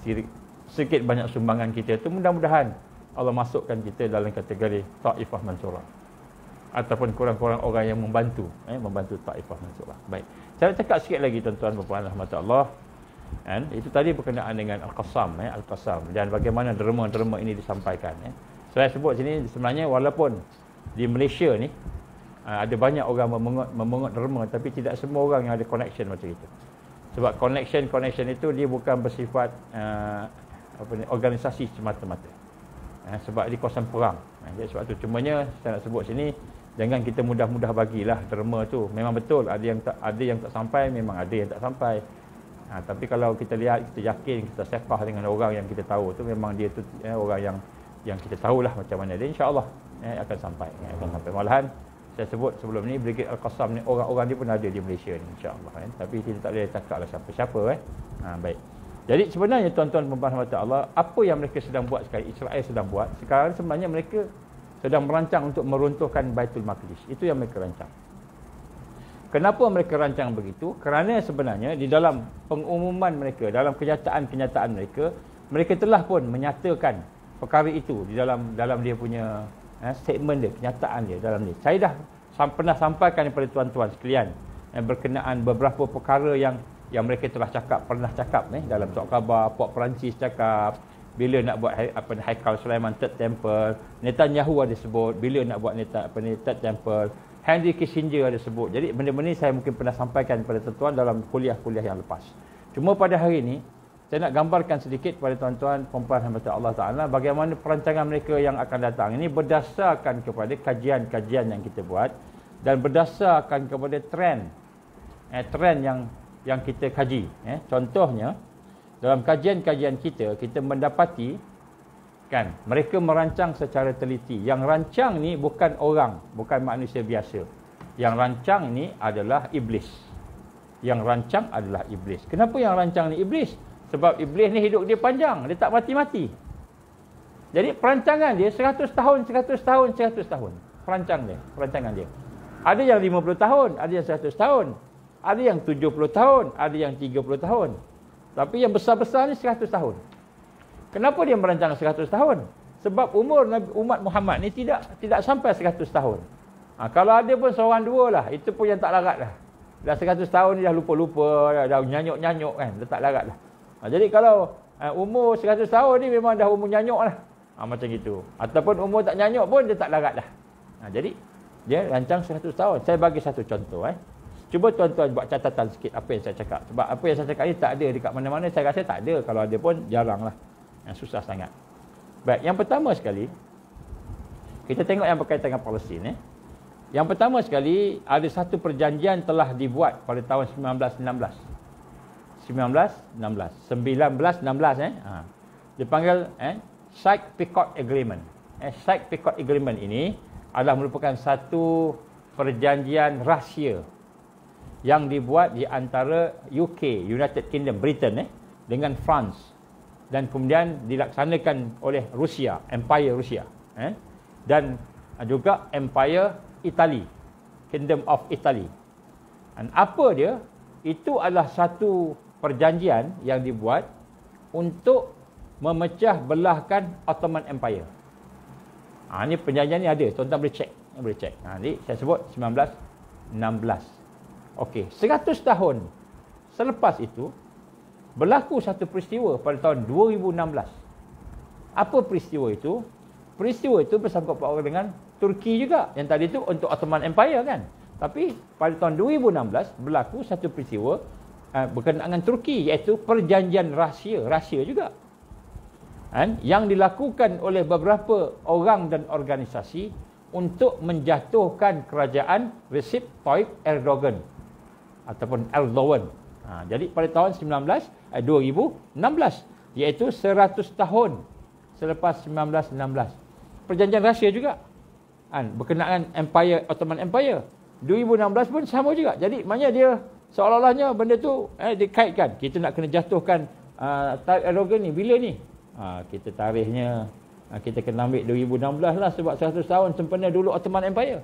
sedikit banyak sumbangan kita tu. Mudah-mudahan Allah masukkan kita dalam kategori ta'ifah mansurah ataupun kurang-kurang orang yang membantu eh, membantu taifah masuklah baik saya cakap sikit lagi tuan-tuan puan-puan rahmatullah kan itu tadi berkenaan dengan al-qasam eh al-qasam dan bagaimana derma-derma ini disampaikan eh saya sebut sini sebenarnya walaupun di Malaysia ni ah, ada banyak orang memungut, memungut derma tapi tidak semua orang yang ada connection macam itu sebab connection connection itu dia bukan bersifat uh, apa ni organisasi semata-mata eh, sebab di kawasan perang eh, sebab tu cumanya saya nak sebut sini Jangan kita mudah-mudah bagilah derma tu. Memang betul ada yang tak ada yang tak sampai, memang ada yang tak sampai. Ha, tapi kalau kita lihat kita yakin kita sepah dengan orang yang kita tahu tu memang dia tu eh, orang yang yang kita tahulah macam mana dia insya-Allah eh, akan sampai. Eh, akan sampai malahan saya sebut sebelum ni Brigade Al-Qassam ni orang-orang dia pun ada di Malaysia ni insya-Allah eh. Tapi kita tak boleh cakap lah siapa-siapa eh. Ha, baik. Jadi sebenarnya tuan-tuan dan puan-puan apa yang mereka sedang buat sekarang Israel sedang buat sekarang sebenarnya mereka sedang merancang untuk meruntuhkan Baitul Maqdis. Itu yang mereka rancang. Kenapa mereka rancang begitu? Kerana sebenarnya di dalam pengumuman mereka, dalam kenyataan-kenyataan mereka, mereka telah pun menyatakan perkara itu di dalam dalam dia punya eh, statement dia, kenyataan dia dalam ni. Saya dah sam pernah sampaikan kepada tuan-tuan sekalian yang eh, berkenaan beberapa perkara yang yang mereka telah cakap, pernah cakap eh, dalam surat khabar, Pak Perancis cakap, bila nak buat apa Haikal Sulaiman Third Temple, Netanyahu ada sebut bila nak buat Netan apa ni Third Temple, Henry Kissinger ada sebut. Jadi benda-benda ni saya mungkin pernah sampaikan kepada tuan-tuan dalam kuliah-kuliah yang lepas. Cuma pada hari ini saya nak gambarkan sedikit kepada tuan-tuan puan-puan hamba Allah Taala bagaimana perancangan mereka yang akan datang. Ini berdasarkan kepada kajian-kajian yang kita buat dan berdasarkan kepada trend eh, trend yang yang kita kaji eh. contohnya dalam kajian-kajian kita kita mendapati kan mereka merancang secara teliti yang rancang ni bukan orang bukan manusia biasa yang rancang ni adalah iblis yang rancang adalah iblis kenapa yang rancang ni iblis sebab iblis ni hidup dia panjang dia tak mati-mati jadi perancangan dia 100 tahun 100 tahun 100 tahun perancang dia perancangan dia ada yang 50 tahun ada yang 100 tahun ada yang 70 tahun ada yang 30 tahun tapi yang besar-besar ni 100 tahun. Kenapa dia merancang 100 tahun? Sebab umur Nabi, umat Muhammad ni tidak tidak sampai 100 tahun. Ha, kalau ada pun seorang dua lah. Itu pun yang tak larat lah. Dah 100 tahun ni dah lupa-lupa. Dah, dah nyanyuk-nyanyuk kan. Dah tak larat lah. Ha, jadi kalau ha, umur 100 tahun ni memang dah umur nyanyuk lah. Ha, macam itu. Ataupun umur tak nyanyuk pun dia tak larat lah. Ha, jadi dia rancang 100 tahun. Saya bagi satu contoh eh. Cuba tuan-tuan buat catatan sikit apa yang saya cakap. Sebab apa yang saya cakap ni tak ada dekat mana-mana. Saya rasa tak ada. Kalau ada pun jarang lah. Yang susah sangat. Baik, yang pertama sekali. Kita tengok yang berkaitan dengan Palestin. Eh. Yang pertama sekali, ada satu perjanjian telah dibuat pada tahun 1916. 1916. 1916 eh. Ha. Dia panggil eh, Sykes-Picot Agreement. Eh, Sykes-Picot Agreement ini adalah merupakan satu perjanjian rahsia yang dibuat di antara UK, United Kingdom, Britain eh, dengan France dan kemudian dilaksanakan oleh Rusia, Empire Rusia eh, dan juga Empire Italy, Kingdom of Italy. Dan apa dia? Itu adalah satu perjanjian yang dibuat untuk memecah belahkan Ottoman Empire. Ha, ini perjanjian ni ada. Tuan-tuan boleh cek. Boleh cek. Ha, jadi saya sebut 1916. Okey, 100 tahun selepas itu berlaku satu peristiwa pada tahun 2016. Apa peristiwa itu? Peristiwa itu bersangkut paut dengan Turki juga yang tadi itu untuk Ottoman Empire kan. Tapi pada tahun 2016 berlaku satu peristiwa uh, berkenaan dengan Turki iaitu perjanjian rahsia, rahsia juga. Kan? Yang dilakukan oleh beberapa orang dan organisasi untuk menjatuhkan kerajaan Recep Tayyip Erdogan ataupun Erdogan. Ha, jadi pada tahun 19, eh, 2016 iaitu 100 tahun selepas 1916. Perjanjian Rusia juga. Kan, berkenaan Empire Ottoman Empire. 2016 pun sama juga. Jadi maknanya dia seolah-olahnya benda tu eh, dikaitkan. Kita nak kena jatuhkan uh, Tarik Erdogan ni bila ni? Ha, kita tarikhnya ha, ah, kita kena ambil 2016 lah sebab 100 tahun sempena dulu Ottoman Empire.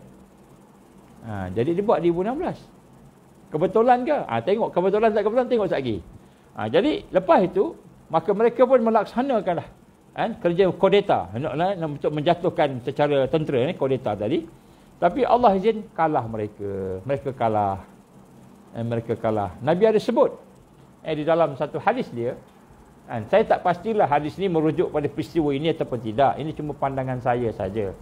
Ha, jadi dia buat 2016 kebetulan ke? Ha, tengok kebetulan tak kebetulan, tengok sekejap lagi. Ha, jadi, lepas itu, maka mereka pun melaksanakanlah kan, kerja kodeta. Untuk menjatuhkan secara tentera ni, eh, kodeta tadi. Tapi Allah izin kalah mereka. Mereka kalah. Eh, mereka kalah. Nabi ada sebut eh, di dalam satu hadis dia. Kan, saya tak pastilah hadis ni merujuk pada peristiwa ini ataupun tidak. Ini cuma pandangan saya saja.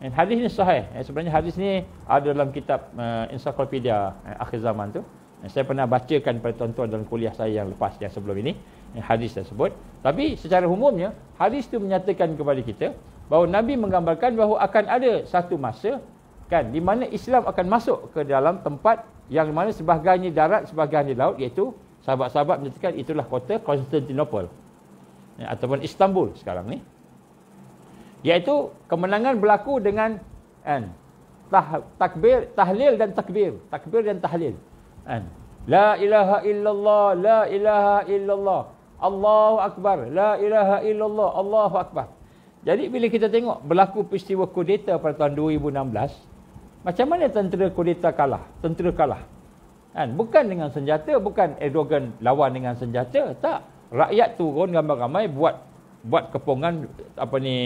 Dan hadis ni sahih. Eh, sebenarnya hadis ni ada dalam kitab uh, ensiklopedia eh, akhir zaman tu. Eh, saya pernah bacakan pada tuan-tuan dalam kuliah saya yang lepas yang sebelum ini eh, hadis tersebut. Tapi secara umumnya hadis itu menyatakan kepada kita bahawa Nabi menggambarkan bahawa akan ada satu masa kan di mana Islam akan masuk ke dalam tempat yang mana sebahagiannya darat sebahagiannya laut iaitu sahabat-sahabat menyatakan itulah kota Constantinople eh, ataupun Istanbul sekarang ni iaitu kemenangan berlaku dengan kan tah, takbir tahlil dan takbir takbir dan tahlil kan la ilaha illallah la ilaha illallah Allahu akbar la ilaha illallah Allahu akbar jadi bila kita tengok berlaku peristiwa kudeta pada tahun 2016 macam mana tentera kudeta kalah tentera kalah kan bukan dengan senjata bukan Erdogan lawan dengan senjata tak rakyat turun ramai-ramai buat buat kepungan apa ni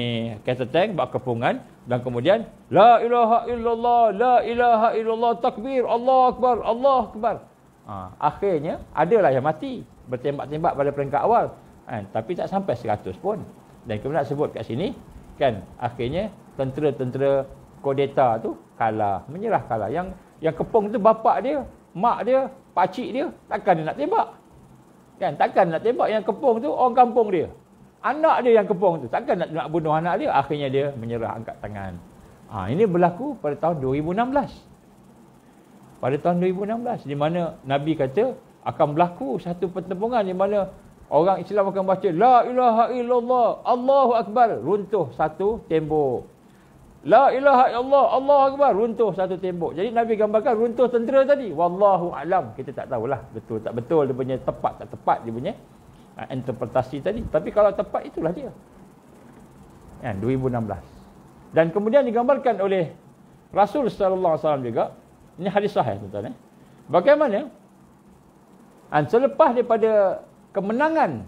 kereta tank buat kepungan dan kemudian la ilaha illallah la ilaha illallah takbir Allah akbar Allah akbar ha, akhirnya lah yang mati bertembak-tembak pada peringkat awal kan tapi tak sampai 100 pun dan kemudian nak sebut kat sini kan akhirnya tentera-tentera kodeta tu kalah menyerah kalah yang yang kepung tu bapak dia mak dia pakcik dia takkan dia nak tembak kan takkan nak tembak yang kepung tu orang kampung dia anak dia yang kepong tu. Takkan nak, nak bunuh anak dia? Akhirnya dia menyerah angkat tangan. Ha, ini berlaku pada tahun 2016. Pada tahun 2016. Di mana Nabi kata akan berlaku satu pertempuran di mana orang Islam akan baca La ilaha illallah Allahu Akbar runtuh satu tembok. La ilaha illallah Allahu Akbar runtuh satu tembok. Jadi Nabi gambarkan runtuh tentera tadi. Wallahu alam kita tak tahulah betul tak betul dia punya tepat tak tepat dia punya Ah, interpretasi tadi. Tapi kalau tepat itulah dia. Ya, 2016. Dan kemudian digambarkan oleh Rasul sallallahu alaihi wasallam juga. Ini hadis sahih tuan-tuan eh. Bagaimana? Dan ah, selepas daripada kemenangan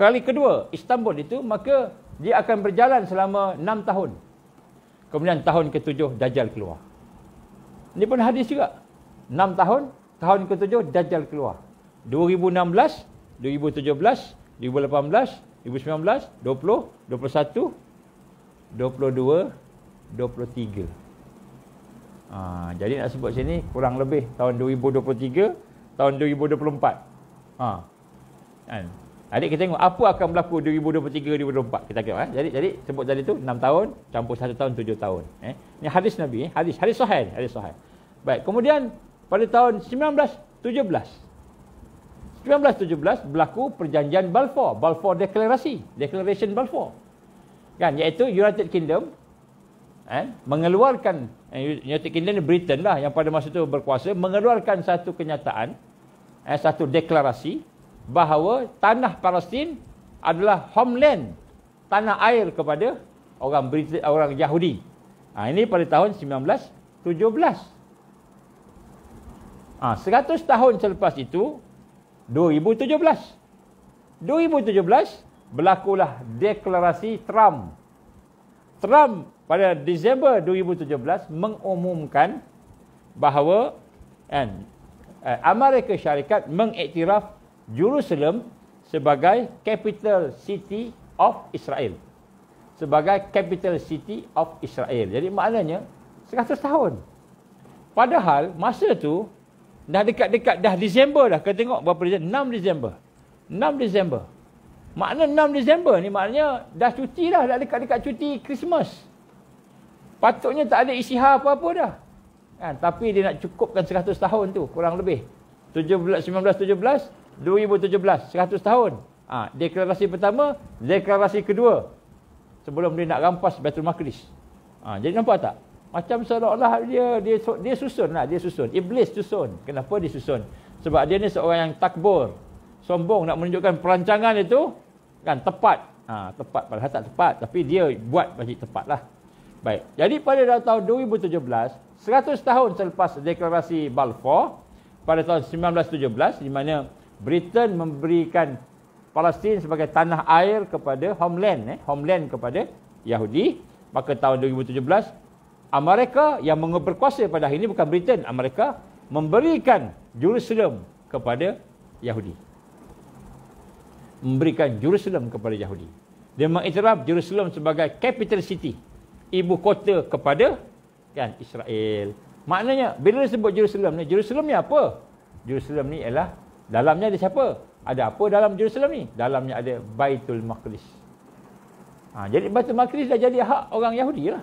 kali kedua Istanbul itu maka dia akan berjalan selama 6 tahun. Kemudian tahun ketujuh Dajjal keluar. Ini pun hadis juga. 6 tahun, tahun ketujuh Dajjal keluar. 2016 Ha, jadi nak sebut sini kurang lebih tahun 2023 tahun 2024. Ha. Kan. Adik kita tengok apa akan berlaku 2023 2024 kita tengok eh. Jadi jadi sebut tadi itu 6 tahun campur 1 tahun 7 tahun eh. Ini hadis Nabi eh. Hadis hadis sahih hadis sahih. Baik kemudian pada tahun 1917 1917 berlaku perjanjian Balfour, Balfour Deklarasi, Declaration Balfour. Kan, iaitu United Kingdom eh, mengeluarkan, eh, United Kingdom ni Britain lah yang pada masa itu berkuasa, mengeluarkan satu kenyataan, eh, satu deklarasi bahawa tanah Palestin adalah homeland, tanah air kepada orang Brit orang Yahudi. Ha, ini pada tahun 1917. Ah, ha, 100 tahun selepas itu, 2017. 2017 berlakulah deklarasi Trump. Trump pada Disember 2017 mengumumkan bahawa kan Amerika Syarikat mengiktiraf Jerusalem sebagai capital city of Israel. Sebagai capital city of Israel. Jadi maknanya 100 tahun. Padahal masa tu Dah dekat-dekat dah Disember dah. Kau tengok berapa Disember? 6 Disember. 6 Disember. Makna 6 Disember ni maknanya dah cuti dah. Dah dekat-dekat cuti Christmas. Patutnya tak ada isyihar apa-apa dah. Kan? Tapi dia nak cukupkan 100 tahun tu kurang lebih. 17, 19, 17, 2017. 100 tahun. Ha, deklarasi pertama, deklarasi kedua. Sebelum dia nak rampas Betul Maqdis. Ha, jadi nampak tak? Macam seolah-olah dia, dia dia susun lah, dia susun. Iblis susun. Kenapa dia susun? Sebab dia ni seorang yang takbur. Sombong nak menunjukkan perancangan itu kan tepat. Ha, tepat padahal tak tepat. Tapi dia buat masih tepat lah. Baik. Jadi pada tahun 2017, 100 tahun selepas deklarasi Balfour, pada tahun 1917, di mana Britain memberikan Palestin sebagai tanah air kepada homeland eh, homeland kepada Yahudi, maka tahun 2017, Amerika yang memperkuasa pada hari ini bukan Britain, Amerika memberikan Jerusalem kepada Yahudi. Memberikan Jerusalem kepada Yahudi. Dia mengiktiraf Jerusalem sebagai capital city, ibu kota kepada kan Israel. Maknanya bila sebut Jerusalem ni, Jerusalem ni apa? Jerusalem ni ialah dalamnya ada siapa? Ada apa dalam Jerusalem ni? Dalamnya ada Baitul Maqdis. Ha, jadi Baitul Maqdis dah jadi hak orang Yahudi lah.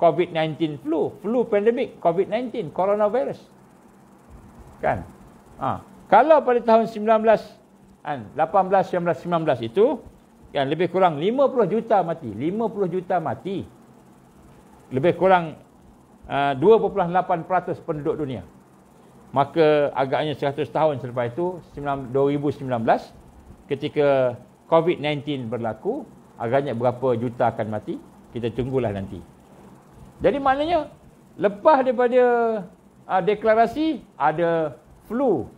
COVID-19 flu, flu pandemik, COVID-19, coronavirus. Kan? Ha. Kalau pada tahun 19-18-19-19 kan, itu, kan, lebih kurang 50 juta mati. 50 juta mati. Lebih kurang ha, uh, 2.8% penduduk dunia. Maka agaknya 100 tahun selepas itu, 2019, ketika COVID-19 berlaku, agaknya berapa juta akan mati? Kita tunggulah nanti. Jadi maknanya lepas daripada uh, deklarasi ada flu.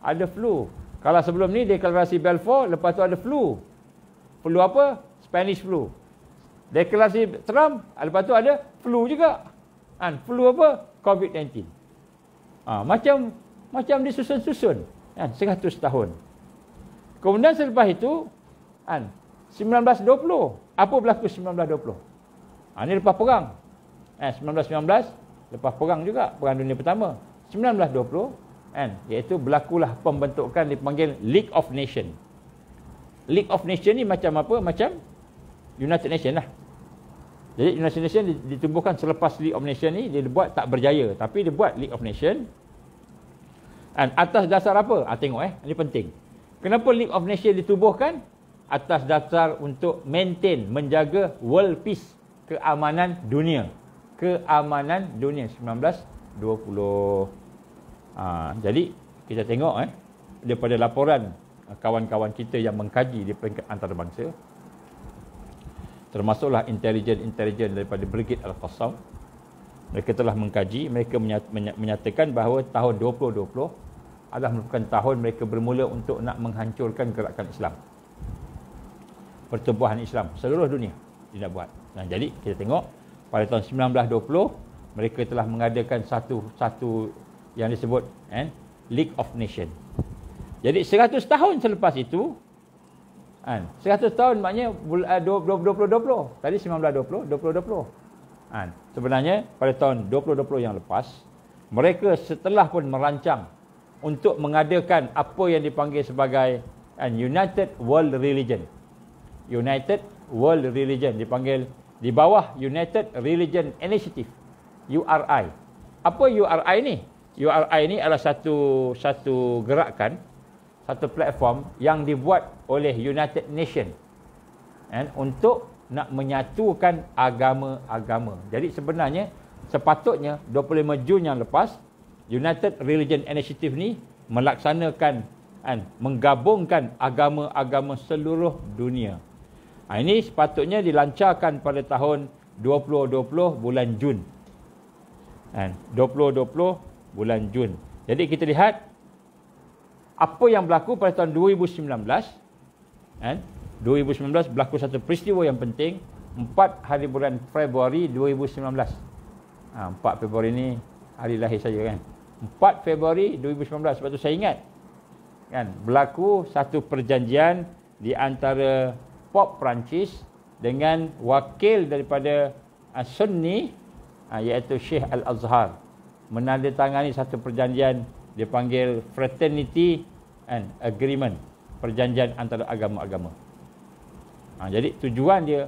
Ada flu. Kalau sebelum ni deklarasi Balfour lepas tu ada flu. Flu apa? Spanish flu. Deklarasi Trump ah, lepas tu ada flu juga. Kan? Flu apa? COVID-19. Ha, ah, macam macam disusun-susun kan 100 tahun. Kemudian selepas itu kan 1920. Apa berlaku 1920? Ha, ini lepas perang. 1920 eh, 1919 lepas perang juga perang dunia pertama 1920 kan iaitu berlakulah pembentukan dipanggil League of Nation League of Nation ni macam apa macam United Nation lah jadi United Nation ditubuhkan selepas League of Nation ni dia buat tak berjaya tapi dia buat League of Nation dan atas dasar apa ha, tengok eh ini penting kenapa League of Nation ditubuhkan atas dasar untuk maintain menjaga world peace keamanan dunia keamanan dunia 1920. Ha, ah, jadi kita tengok eh daripada laporan eh, kawan-kawan kita yang mengkaji di peringkat antarabangsa termasuklah intelijen-intelijen daripada Brigade Al-Qassam mereka telah mengkaji mereka menyatakan bahawa tahun 2020 adalah merupakan tahun mereka bermula untuk nak menghancurkan gerakan Islam pertubuhan Islam seluruh dunia dia nak buat nah, jadi kita tengok pada tahun 1920 mereka telah mengadakan satu satu yang disebut eh, League of Nations. Jadi 100 tahun selepas itu kan 100 tahun maknanya 2020 eh, tadi 1920 2020 kan sebenarnya pada tahun 2020 yang lepas mereka setelah pun merancang untuk mengadakan apa yang dipanggil sebagai kan, United World Religion United World Religion dipanggil di bawah United Religion Initiative URI. Apa URI ni? URI ni adalah satu satu gerakan satu platform yang dibuat oleh United Nation and untuk nak menyatukan agama-agama. Jadi sebenarnya sepatutnya 25 Jun yang lepas United Religion Initiative ni melaksanakan and menggabungkan agama-agama seluruh dunia. Ha, ini sepatutnya dilancarkan pada tahun 2020 bulan Jun. Ha, 2020 bulan Jun. Jadi kita lihat apa yang berlaku pada tahun 2019. Kan? 2019 berlaku satu peristiwa yang penting. 4 hari bulan Februari 2019. Ha, 4 Februari ini hari lahir saya kan. 4 Februari 2019 sebab tu saya ingat. Kan? Berlaku satu perjanjian di antara pop Perancis dengan wakil daripada uh, Sunni uh, iaitu Sheikh Al-Azhar menandatangani satu perjanjian dipanggil Fraternity and Agreement perjanjian antara agama-agama uh, jadi tujuan dia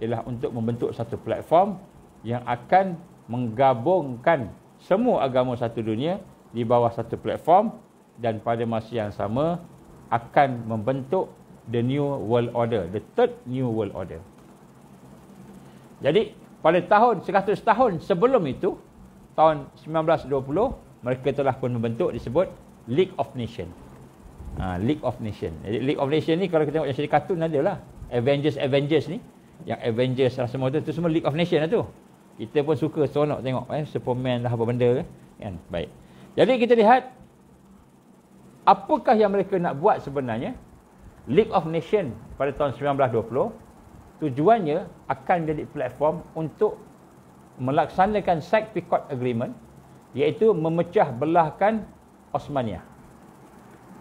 ialah untuk membentuk satu platform yang akan menggabungkan semua agama satu dunia di bawah satu platform dan pada masa yang sama akan membentuk the new world order the third new world order jadi pada tahun 100 tahun sebelum itu tahun 1920 mereka telah pun membentuk disebut League of Nation ha, League of Nation jadi League of Nation ni kalau kita tengok yang cerita kartun adalah Avengers Avengers ni yang Avengers lah semua tu tu semua League of Nation lah tu kita pun suka seronok tengok eh, Superman lah apa benda kan baik jadi kita lihat apakah yang mereka nak buat sebenarnya League of Nations pada tahun 1920 tujuannya akan menjadi platform untuk melaksanakan Sykes-Picot Agreement iaitu memecah belahkan Osmania.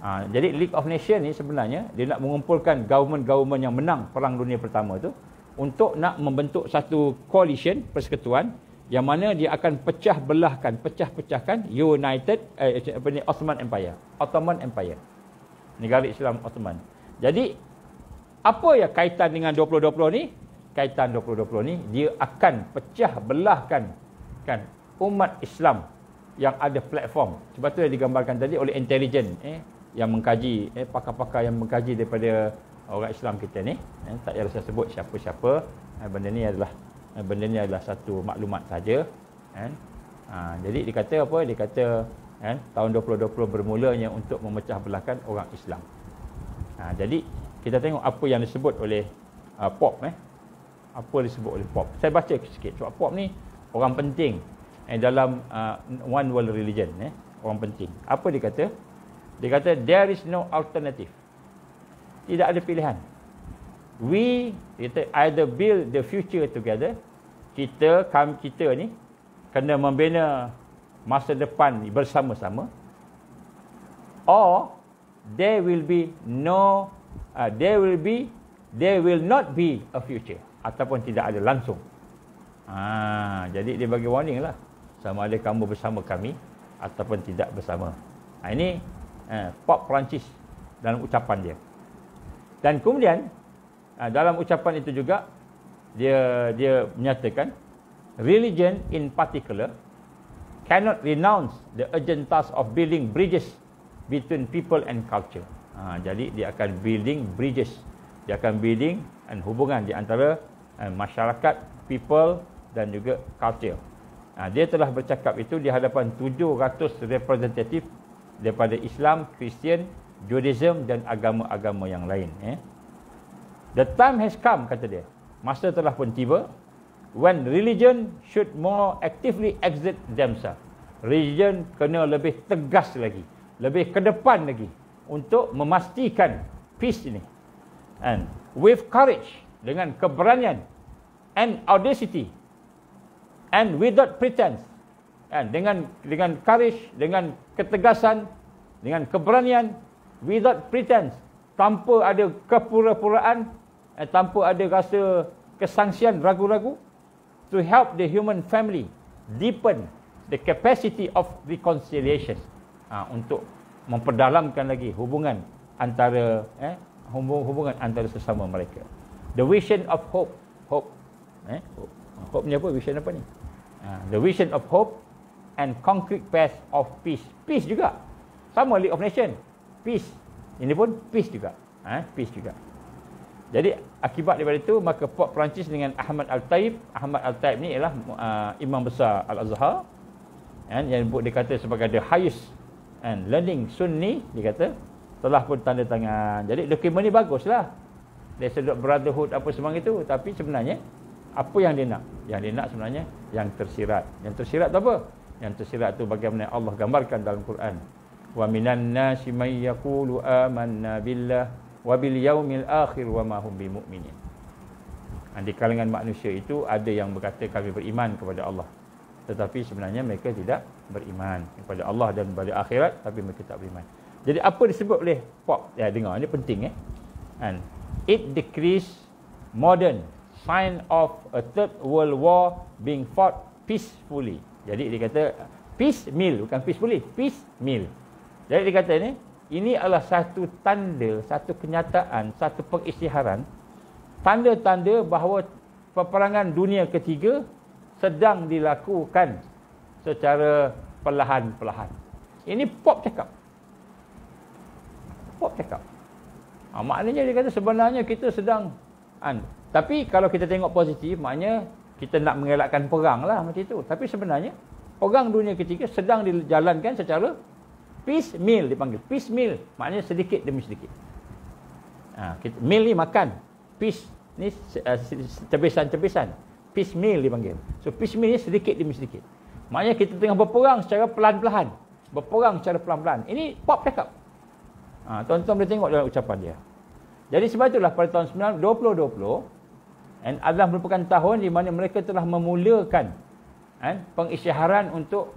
Ha, jadi League of Nations ni sebenarnya dia nak mengumpulkan government-government yang menang Perang Dunia Pertama tu untuk nak membentuk satu coalition persekutuan yang mana dia akan pecah belahkan, pecah-pecahkan United eh, apa ni Ottoman Empire, Ottoman Empire. Negara Islam Ottoman. Jadi apa ya kaitan dengan 2020 ni? Kaitan 2020 ni dia akan pecah belahkan kan umat Islam yang ada platform. Sebab tu yang digambarkan tadi oleh intelligent eh yang mengkaji eh pakar-pakar yang mengkaji daripada orang Islam kita ni eh, tak payah saya sebut siapa-siapa eh, benda ni adalah eh, benda ni adalah satu maklumat saja kan eh. ha, jadi dikata apa dikata kan eh, tahun 2020 bermulanya untuk memecah belahkan orang Islam Ha, jadi kita tengok apa yang disebut oleh uh, Pop eh. Apa disebut oleh Pop? Saya baca sikit sebab Pop ni orang penting eh, dalam uh, one world religion eh. Orang penting. Apa dia kata? Dia kata there is no alternative. Tidak ada pilihan. We kita either build the future together. Kita kaum kita ni kena membina masa depan bersama-sama. Or there will be no uh, there will be there will not be a future ataupun tidak ada langsung. Ah ha, jadi dia bagi warning lah sama ada kamu bersama kami ataupun tidak bersama. Ha, ini eh, Pop Francis dalam ucapan dia. Dan kemudian eh, dalam ucapan itu juga dia dia menyatakan religion in particular cannot renounce the urgent task of building bridges between people and culture. Ha, jadi dia akan building bridges, dia akan building dan hubungan di antara and eh, masyarakat, people dan juga culture. Ha, dia telah bercakap itu di hadapan 700 representatif daripada Islam, Kristian, Judaism dan agama-agama yang lain. Eh. The time has come, kata dia. Masa telah pun tiba when religion should more actively exit themselves. Religion kena lebih tegas lagi lebih ke depan lagi untuk memastikan peace ini. And with courage, dengan keberanian and audacity and without pretense. And dengan dengan courage, dengan ketegasan, dengan keberanian, without pretense, tanpa ada kepura-puraan, eh, tanpa ada rasa kesangsian ragu-ragu, to help the human family deepen the capacity of reconciliation uh, untuk memperdalamkan lagi hubungan antara eh hubungan antara sesama mereka. The vision of hope, hope. Eh, hope. hope ni apa? Vision apa ni? Uh, the vision of hope and concrete path of peace. Peace juga. Sama League of Nation. Peace. Ini pun peace juga. Eh, peace juga. Jadi akibat daripada itu maka Pop Perancis dengan Ahmad Al-Taib, Ahmad Al-Taib ni ialah uh, imam besar Al-Azhar. Eh, yang dia kata sebagai the highest and learning sunni dia kata telah pun tanda tangan jadi dokumen ni baguslah dari sudut brotherhood apa semang itu tapi sebenarnya apa yang dia nak yang dia nak sebenarnya yang tersirat yang tersirat tu apa yang tersirat tu bagaimana Allah gambarkan dalam Quran wa minan nasi may yaqulu amanna billah wa bil yaumil akhir wa ma hum bimumin di kalangan manusia itu ada yang berkata kami beriman kepada Allah tetapi sebenarnya mereka tidak beriman kepada Allah dan kepada akhirat tapi mereka tak beriman. Jadi apa disebut oleh pop? Ya dengar ini penting eh. Ya. And it decrease modern sign of a third world war being fought peacefully. Jadi dia kata peace meal bukan peacefully, peace meal. Jadi dia kata ini ini adalah satu tanda, satu kenyataan, satu pengisytiharan tanda-tanda bahawa peperangan dunia ketiga sedang dilakukan secara perlahan-perlahan. Ini pop cakap. Pop cakap. Ha, maknanya dia kata sebenarnya kita sedang an. Tapi kalau kita tengok positif, maknanya kita nak mengelakkan perang lah macam itu. Tapi sebenarnya, perang dunia ketiga sedang dijalankan secara peace meal dipanggil. Peace meal maknanya sedikit demi sedikit. Ha, kita, meal ni makan. peace ni uh, eh, cebisan-cebisan piecemeal dipanggil. So piecemeal ni sedikit demi sedikit. Maknanya kita tengah berperang secara pelan-pelan. Berperang secara pelan-pelan. Ini pop cakap. Ha, tuan-tuan boleh tengok dalam ucapan dia. Jadi sebab itulah pada tahun 2020 and adalah merupakan tahun di mana mereka telah memulakan eh, pengisyaharan untuk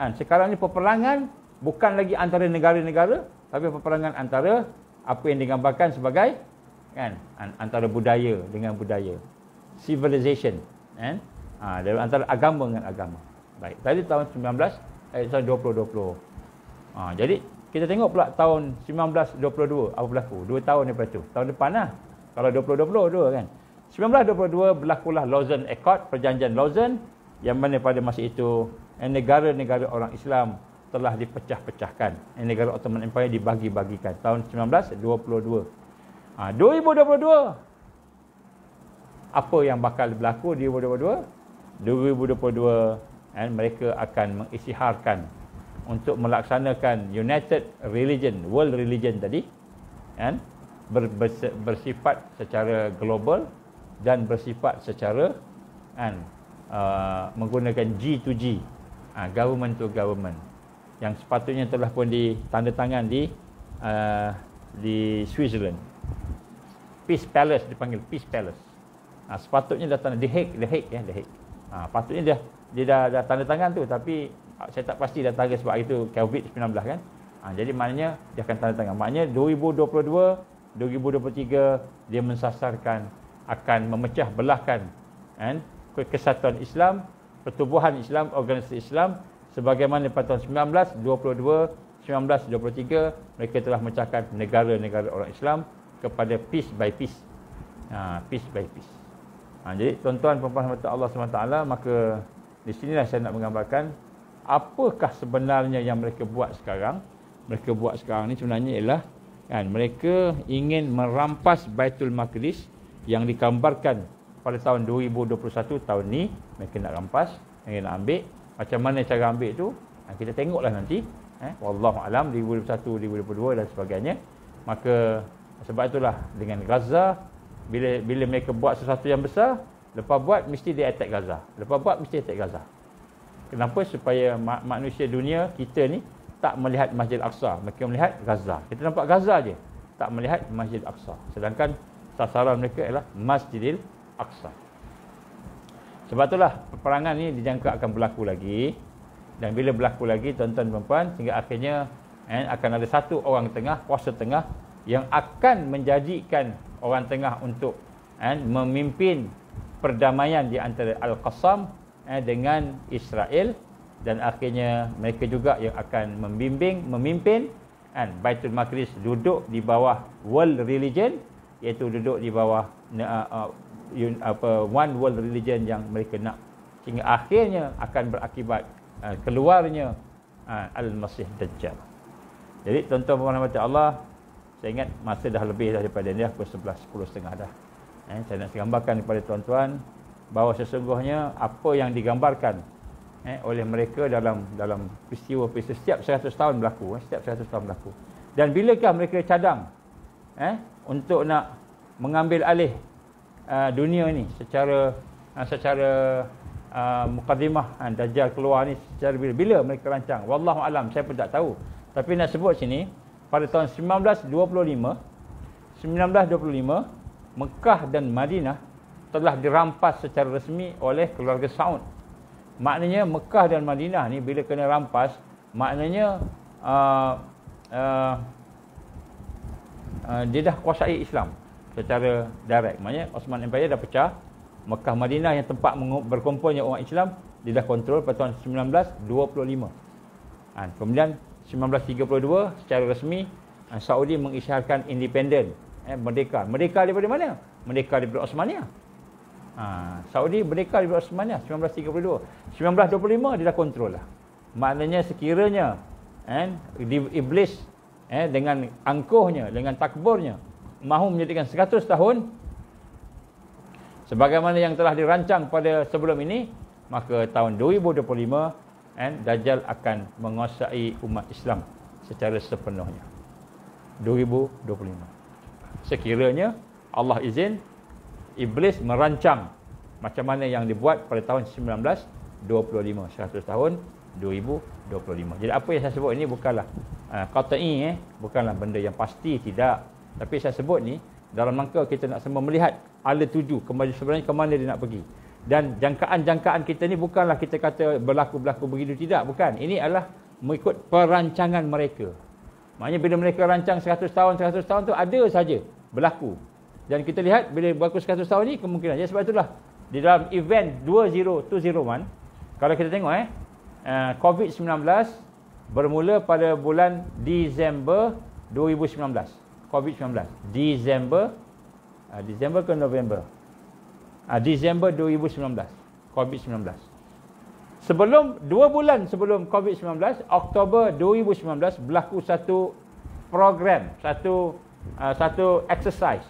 eh, sekarang ni peperangan bukan lagi antara negara-negara tapi peperangan antara apa yang digambarkan sebagai kan antara budaya dengan budaya civilization kan ha, ah, dari antara agama dengan agama baik tadi tahun 19 eh, tahun 2020 ha, ah, jadi kita tengok pula tahun 1922 apa berlaku 2 tahun lepas tu tahun depan lah. kalau 2020 dua kan 1922 berlakulah Lausanne Accord perjanjian Lausanne yang mana pada masa itu eh, negara-negara orang Islam telah dipecah-pecahkan eh, negara Ottoman Empire dibagi-bagikan tahun 1922 ha, apa yang bakal berlaku di 2022 2022 dan mereka akan mengisytiharkan untuk melaksanakan united religion world religion tadi kan bersifat secara global dan bersifat secara kan uh, menggunakan G to G uh, government to government yang sepatutnya telah pun ditandatangan di uh, di Switzerland Peace Palace dipanggil Peace Palace ha, sepatutnya dah tanda the Hague ya the Hague ha, patutnya dia dia dah, dah tanda tangan tu tapi saya tak pasti dah tanda sebab itu COVID-19 kan ha, jadi maknanya dia akan tanda tangan maknanya 2022 2023 dia mensasarkan akan memecah belahkan kan kesatuan Islam pertubuhan Islam organisasi Islam sebagaimana pada tahun 1922 19, 23 mereka telah mecahkan negara-negara orang Islam kepada piece by piece ha, piece by piece Ha, jadi tuan-tuan puan-puan Allah SWT maka di sinilah saya nak menggambarkan apakah sebenarnya yang mereka buat sekarang. Mereka buat sekarang ni sebenarnya ialah kan, mereka ingin merampas Baitul Maqdis yang digambarkan pada tahun 2021 tahun ni mereka nak rampas mereka nak ambil macam mana cara ambil tu ha, kita tengoklah nanti eh? Wallahu alam 2021, 2022 dan sebagainya maka sebab itulah dengan Gaza bila bila mereka buat sesuatu yang besar lepas buat mesti dia attack Gaza lepas buat mesti attack Gaza kenapa supaya ma- manusia dunia kita ni tak melihat Masjid al Aqsa mereka melihat Gaza kita nampak Gaza je tak melihat Masjid al Aqsa sedangkan sasaran mereka ialah Masjidil Aqsa sebab itulah peperangan ni dijangka akan berlaku lagi dan bila berlaku lagi tuan-tuan dan puan sehingga akhirnya eh, akan ada satu orang tengah kuasa tengah yang akan menjadikan orang tengah untuk eh, memimpin perdamaian di antara al qasam eh, dengan Israel dan akhirnya mereka juga yang akan membimbing, memimpin eh, Baitul Maqdis duduk di bawah World Religion iaitu duduk di bawah uh, uh, apa, One World Religion yang mereka nak sehingga akhirnya akan berakibat uh, keluarnya uh, Al-Masih Dajjal jadi tuan-tuan puan-puan Allah saya ingat masa dah lebih daripada ni dah pukul 11 10 setengah dah eh, saya nak gambarkan kepada tuan-tuan bahawa sesungguhnya apa yang digambarkan eh, oleh mereka dalam dalam peristiwa-peristiwa setiap seratus tahun berlaku eh, setiap seratus tahun berlaku dan bilakah mereka cadang eh, untuk nak mengambil alih uh, dunia ni secara uh, secara uh, eh, mukadimah uh, dajjal keluar ni secara bila, bila mereka rancang wallahu alam saya pun tak tahu tapi nak sebut sini pada tahun 1925 1925 Mekah dan Madinah telah dirampas secara resmi oleh keluarga Saud. Maknanya Mekah dan Madinah ni bila kena rampas, maknanya uh, uh, uh, dia dah kuasai Islam secara direct. Maknanya Osman Empire dah pecah. Mekah Madinah yang tempat berkumpulnya orang Islam dia dah kontrol pada tahun 1925. Ha, kemudian 1932 secara resmi eh, Saudi mengisyarkan independen eh, merdeka merdeka daripada mana merdeka daripada Osmania ha, Saudi merdeka daripada Osmania 1932 1925 dia dah kontrol lah maknanya sekiranya eh, iblis eh, dengan angkuhnya dengan takburnya mahu menjadikan 100 tahun sebagaimana yang telah dirancang pada sebelum ini maka tahun 2025 dan Dajjal akan menguasai umat Islam secara sepenuhnya 2025 sekiranya Allah izin Iblis merancang macam mana yang dibuat pada tahun 1925 100 tahun 2025 jadi apa yang saya sebut ini bukanlah uh, ah, kata'i eh, bukanlah benda yang pasti tidak tapi saya sebut ni dalam langkah kita nak semua melihat ala tuju kembali sebenarnya ke mana dia nak pergi dan jangkaan-jangkaan kita ni bukanlah kita kata berlaku-berlaku begitu tidak bukan ini adalah mengikut perancangan mereka maknanya bila mereka rancang 100 tahun 100 tahun tu ada saja berlaku dan kita lihat bila berlaku 100 tahun ni kemungkinan jadi ya, sebab itulah di dalam event 20201 kalau kita tengok eh, eh COVID-19 bermula pada bulan Disember 2019 COVID-19 Disember eh, Disember ke November 2019 Ha, Disember 2019. COVID-19. Sebelum, dua bulan sebelum COVID-19, Oktober 2019 berlaku satu program, satu uh, satu exercise.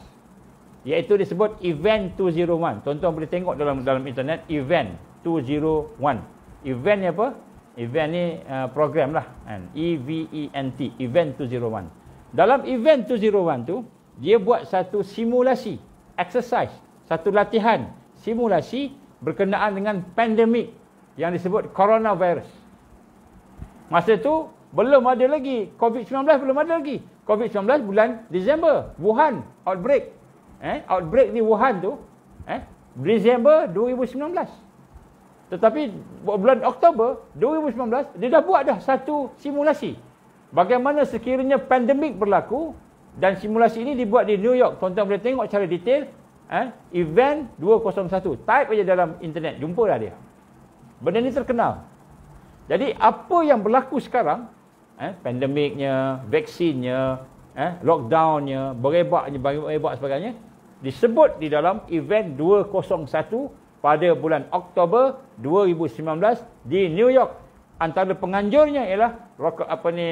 Iaitu disebut Event 201. Tuan-tuan boleh tengok dalam dalam internet, Event 201. Event ni apa? Event ni uh, program lah. Kan? E e E-V-E-N-T. Event 201. Dalam Event 201 tu, dia buat satu simulasi, exercise satu latihan simulasi berkenaan dengan pandemik yang disebut coronavirus. Masa tu belum ada lagi COVID-19 belum ada lagi. COVID-19 bulan Disember Wuhan outbreak. Eh, outbreak di Wuhan tu eh Disember 2019. Tetapi bulan Oktober 2019 dia dah buat dah satu simulasi. Bagaimana sekiranya pandemik berlaku dan simulasi ini dibuat di New York. Tuan-tuan boleh tengok cara detail eh, event 201 type aja dalam internet jumpa lah dia benda ni terkenal jadi apa yang berlaku sekarang eh, pandemiknya vaksinnya eh, lockdownnya berebaknya berebak sebagainya disebut di dalam event 201 pada bulan Oktober 2019 di New York antara penganjurnya ialah apa ni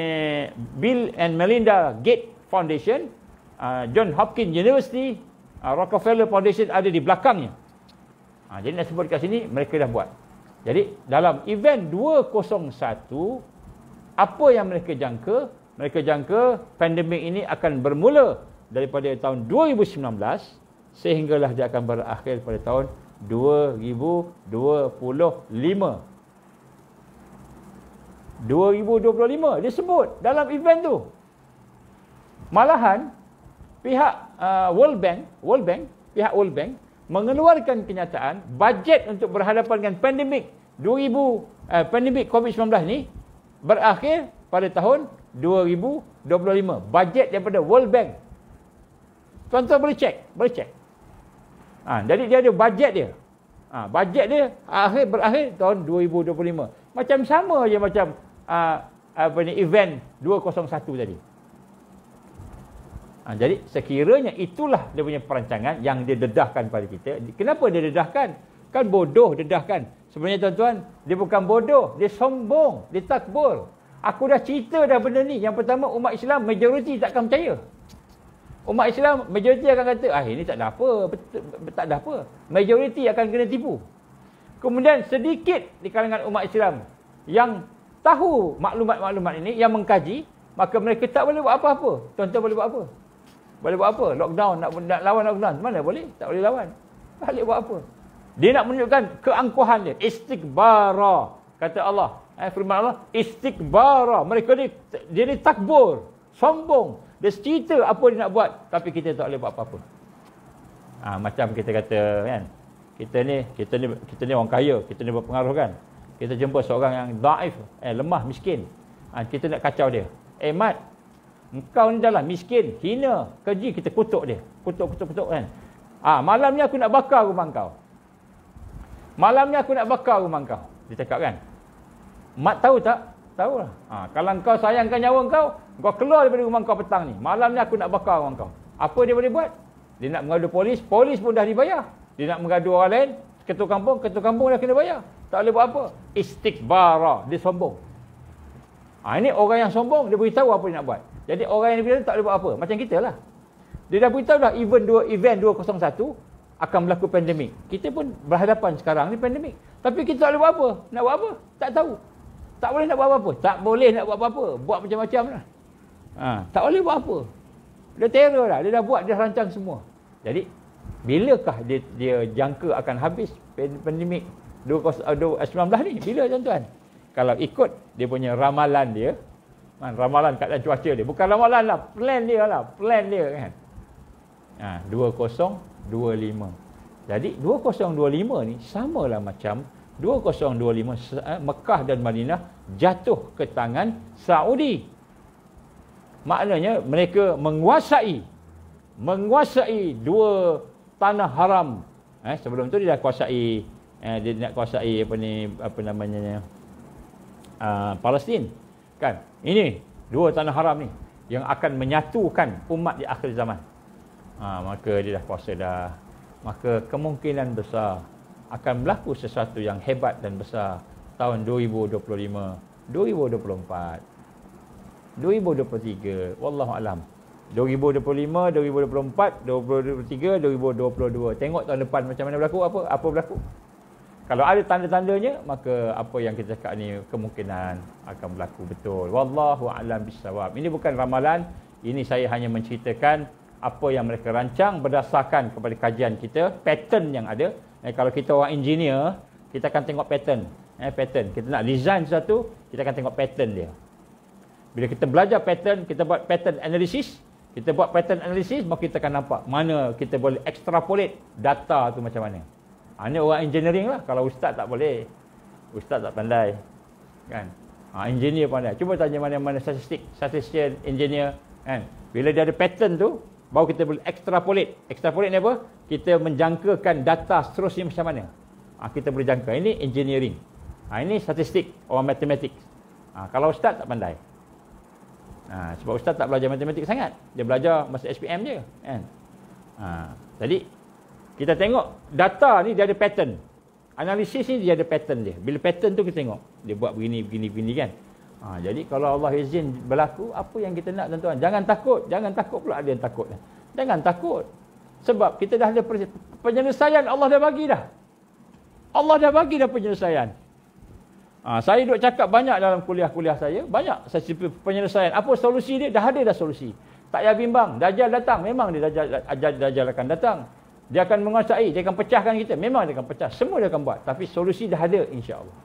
Bill and Melinda Gates Foundation uh, John Hopkins University Ah, Rockefeller Foundation ada di belakangnya. Ha, jadi nak sebut kat sini, mereka dah buat. Jadi dalam event 201, apa yang mereka jangka? Mereka jangka pandemik ini akan bermula daripada tahun 2019 sehinggalah dia akan berakhir pada tahun 2025. 2025, dia sebut dalam event tu. Malahan, pihak uh, World Bank, World Bank, pihak World Bank mengeluarkan kenyataan bajet untuk berhadapan dengan pandemik 2000 uh, pandemik COVID-19 ni berakhir pada tahun 2025. Bajet daripada World Bank. Tuan-tuan boleh check, boleh check. Ha, jadi dia ada bajet dia. Ha, bajet dia akhir berakhir tahun 2025. Macam sama je macam uh, apa ni event 201 tadi. Ha, jadi sekiranya itulah dia punya perancangan yang dia dedahkan pada kita. Kenapa dia dedahkan? Kan bodoh dedahkan. Sebenarnya tuan-tuan, dia bukan bodoh. Dia sombong. Dia takbur. Aku dah cerita dah benda ni. Yang pertama, umat Islam majoriti takkan percaya. Umat Islam majoriti akan kata, ah ini tak ada apa. Tak ada apa. Majoriti akan kena tipu. Kemudian sedikit di kalangan umat Islam yang tahu maklumat-maklumat ini, yang mengkaji, maka mereka tak boleh buat apa-apa. Tuan-tuan boleh buat -apa. Boleh buat apa? Lockdown nak, nak lawan lockdown. Mana boleh? Tak boleh lawan. Balik buat apa? Dia nak menunjukkan keangkuhan dia. Istikbara kata Allah. Eh, firman Allah, istikbara. Mereka ni dia ni takbur, sombong. Dia cerita apa dia nak buat tapi kita tak boleh buat apa-apa. Ha, macam kita kata kan. Kita ni, kita ni kita ni orang kaya, kita ni berpengaruh kan. Kita jumpa seorang yang daif, eh lemah, miskin. Ha, kita nak kacau dia. Eh Mat, Engkau ni dalam miskin, hina, keji kita kutuk dia. Kutuk, kutuk, kutuk kan. Ah, ha, malam ni aku nak bakar rumah kau. Malam ni aku nak bakar rumah kau. Dia cakap kan. Mat tahu tak? Tahu lah. Ha, ah, kalau kau sayangkan nyawa kau, kau keluar daripada rumah kau petang ni. Malam ni aku nak bakar rumah kau. Apa dia boleh buat? Dia nak mengadu polis, polis pun dah dibayar. Dia nak mengadu orang lain, ketua kampung, ketua kampung dah kena bayar. Tak boleh buat apa. Istikbara. Dia sombong. Ha, ini orang yang sombong, dia beritahu apa dia nak buat. Jadi orang yang dipidana tak boleh buat apa. Macam kita lah. Dia dah beritahu dah even dua, event 201 akan berlaku pandemik. Kita pun berhadapan sekarang ni pandemik. Tapi kita tak boleh buat apa. Nak buat apa? Tak tahu. Tak boleh nak buat apa-apa. Tak boleh nak buat apa-apa. Buat macam-macam lah. Ha. Tak boleh buat apa. Dia teror lah. Dia dah buat, dia rancang semua. Jadi, bilakah dia, dia jangka akan habis pandemik 2019 ni? Bila tuan-tuan? Kalau ikut dia punya ramalan dia, kan, ramalan keadaan cuaca dia bukan ramalan lah plan dia lah plan dia kan ha, 2025 jadi 2025 ni samalah macam 2025 eh, Mekah dan Madinah jatuh ke tangan Saudi maknanya mereka menguasai menguasai dua tanah haram eh, sebelum tu dia dah kuasai eh, dia nak kuasai apa ni apa namanya uh, Palestin Kan? Ini dua tanah haram ni yang akan menyatukan umat di akhir zaman. Ha, maka dia dah kuasa dah. Maka kemungkinan besar akan berlaku sesuatu yang hebat dan besar tahun 2025, 2024, 2023. Wallahu alam. 2025, 2024, 2023, 2022. Tengok tahun depan macam mana berlaku apa? Apa berlaku? Kalau ada tanda-tandanya maka apa yang kita cakap ni kemungkinan akan berlaku betul. Wallahu a'lam bisawab. Ini bukan ramalan, ini saya hanya menceritakan apa yang mereka rancang berdasarkan kepada kajian kita, pattern yang ada. Eh, kalau kita orang engineer, kita akan tengok pattern. Eh, pattern. Kita nak design sesuatu, kita akan tengok pattern dia. Bila kita belajar pattern, kita buat pattern analysis, kita buat pattern analysis, maka kita akan nampak mana kita boleh extrapolate data tu macam mana. Hanya orang engineering lah Kalau ustaz tak boleh Ustaz tak pandai Kan ha, Engineer pandai Cuba tanya mana-mana statistik Statistician Engineer Kan Bila dia ada pattern tu Baru kita boleh extrapolate Extrapolate ni apa Kita menjangkakan data seterusnya macam mana ha, Kita boleh jangka Ini engineering ha, Ini statistik Orang matematik ha, Kalau ustaz tak pandai ha, Sebab ustaz tak belajar matematik sangat Dia belajar masa SPM je Kan Ha, jadi kita tengok data ni dia ada pattern. Analisis ni dia ada pattern dia. Bila pattern tu kita tengok. Dia buat begini, begini, begini kan. Ha, jadi kalau Allah izin berlaku, apa yang kita nak tuan-tuan? Jangan takut. Jangan takut pula ada yang takut. Jangan takut. Sebab kita dah ada penyelesaian Allah dah bagi dah. Allah dah bagi dah penyelesaian. Ha, saya duk cakap banyak dalam kuliah-kuliah saya. Banyak saya cipta penyelesaian. Apa solusi dia? Dah ada dah solusi. Tak payah bimbang. Dajjal datang. Memang dia dajjal, dajjal akan datang. Dia akan menguasai, dia akan pecahkan kita. Memang dia akan pecah. Semua dia akan buat. Tapi solusi dah ada insya-Allah.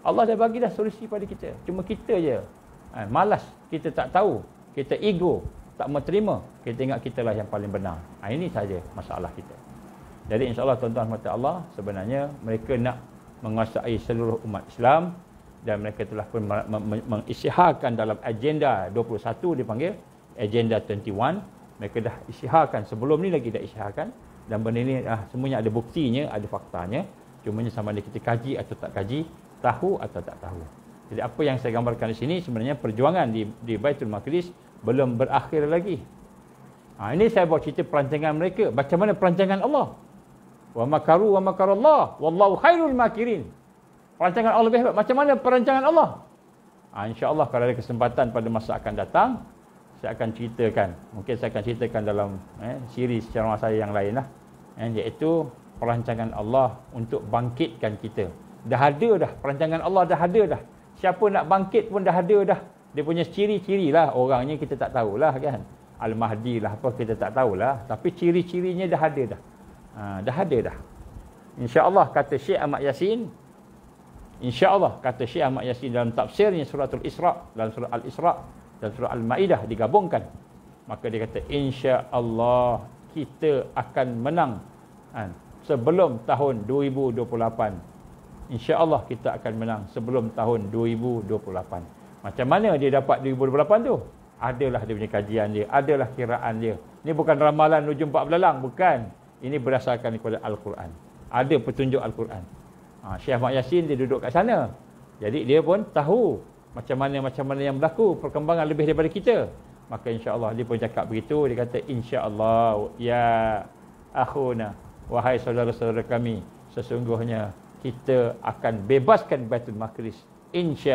Allah dah bagi dah solusi pada kita. Cuma kita je. Ha, malas, kita tak tahu. Kita ego, tak menerima. Kita ingat kita lah yang paling benar. Ha, ini saja masalah kita. Jadi insya-Allah tuan-tuan mata Allah sebenarnya mereka nak menguasai seluruh umat Islam dan mereka telah pun mengisytiharkan dalam agenda 21 dipanggil agenda 21 mereka dah isytiharkan sebelum ni lagi dah isytiharkan dan benda ni ah, semuanya ada buktinya, ada faktanya. Cuma ni sama ada kita kaji atau tak kaji, tahu atau tak tahu. Jadi apa yang saya gambarkan di sini sebenarnya perjuangan di, di Baitul Maqdis belum berakhir lagi. Ha, ini saya buat cerita perancangan mereka. Macam mana perancangan Allah? Wa makaru wa makarullah, Wallahu khairul makirin. Perancangan Allah lebih hebat. Macam mana perancangan Allah? Ha, ah, InsyaAllah kalau ada kesempatan pada masa akan datang, saya akan ceritakan mungkin saya akan ceritakan dalam eh, siri ceramah saya yang lain lah eh, iaitu perancangan Allah untuk bangkitkan kita dah ada dah perancangan Allah dah ada dah siapa nak bangkit pun dah ada dah dia punya ciri-ciri lah orangnya kita tak tahulah kan Al-Mahdi lah apa kita tak tahulah tapi ciri-cirinya dah ada dah ha, dah ada dah Insya Allah kata Syekh Ahmad Yasin Insya Allah kata Syekh Ahmad Yasin dalam tafsirnya suratul Isra' dalam Surah Al-Isra' dan surah Al-Maidah digabungkan. Maka dia kata insya Allah kita akan menang ha, sebelum tahun 2028. Insya Allah kita akan menang sebelum tahun 2028. Macam mana dia dapat 2028 tu? Adalah dia punya kajian dia. Adalah kiraan dia. Ini bukan ramalan nujum empat belalang. Bukan. Ini berdasarkan kepada Al-Quran. Ada petunjuk Al-Quran. Ha, Syekh Mak Yasin dia duduk kat sana. Jadi dia pun tahu macam mana macam mana yang berlaku perkembangan lebih daripada kita maka Insya Allah dia pun cakap begitu dia kata Insya Allah ya akhuna wahai saudara-saudara kami sesungguhnya kita akan bebaskan Baitul Maqdis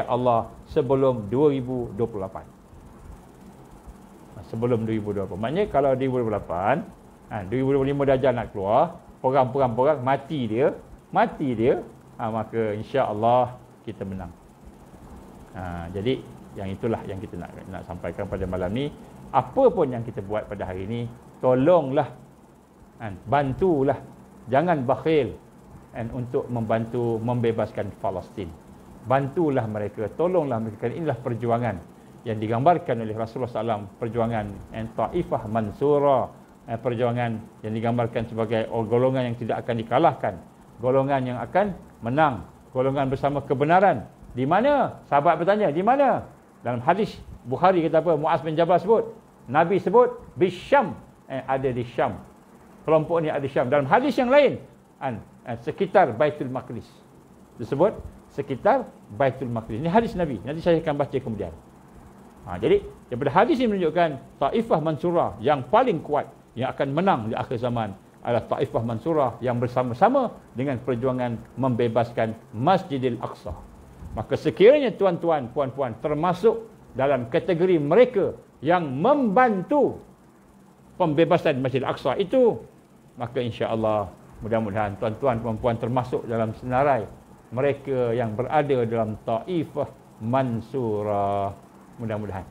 Allah sebelum 2028 ha, sebelum 2028 maknanya kalau 2028 ha, 2025 dah jalan nak keluar perang-perang-perang mati dia mati dia ha, maka Allah kita menang Ha, jadi yang itulah yang kita nak nak sampaikan pada malam ni. Apa pun yang kita buat pada hari ini, tolonglah. Kan, bantulah. Jangan bakhil kan, untuk membantu membebaskan Palestin. Bantulah mereka, tolonglah mereka. Kan, inilah perjuangan yang digambarkan oleh Rasulullah SAW perjuangan yang ta'ifah mansura eh, perjuangan yang digambarkan sebagai oh, golongan yang tidak akan dikalahkan golongan yang akan menang golongan bersama kebenaran di mana? Sahabat bertanya, di mana? Dalam hadis Bukhari kata apa? Muaz bin Jabal sebut. Nabi sebut, Bisham. Eh, ada di Syam. Kelompok ni ada di Syam. Dalam hadis yang lain, an, an, eh, sekitar Baitul Maqdis. Disebut, sekitar Baitul Maqdis. Ini hadis Nabi. Nanti saya akan baca kemudian. Ha, jadi, daripada hadis ini menunjukkan Taifah Mansura yang paling kuat yang akan menang di akhir zaman adalah Taifah Mansura yang bersama-sama dengan perjuangan membebaskan Masjidil Aqsa. Maka sekiranya tuan-tuan, puan-puan termasuk dalam kategori mereka yang membantu pembebasan Masjid Al-Aqsa itu, maka insya-Allah mudah-mudahan tuan-tuan puan-puan termasuk dalam senarai mereka yang berada dalam Taifah Mansurah. Mudah-mudahan.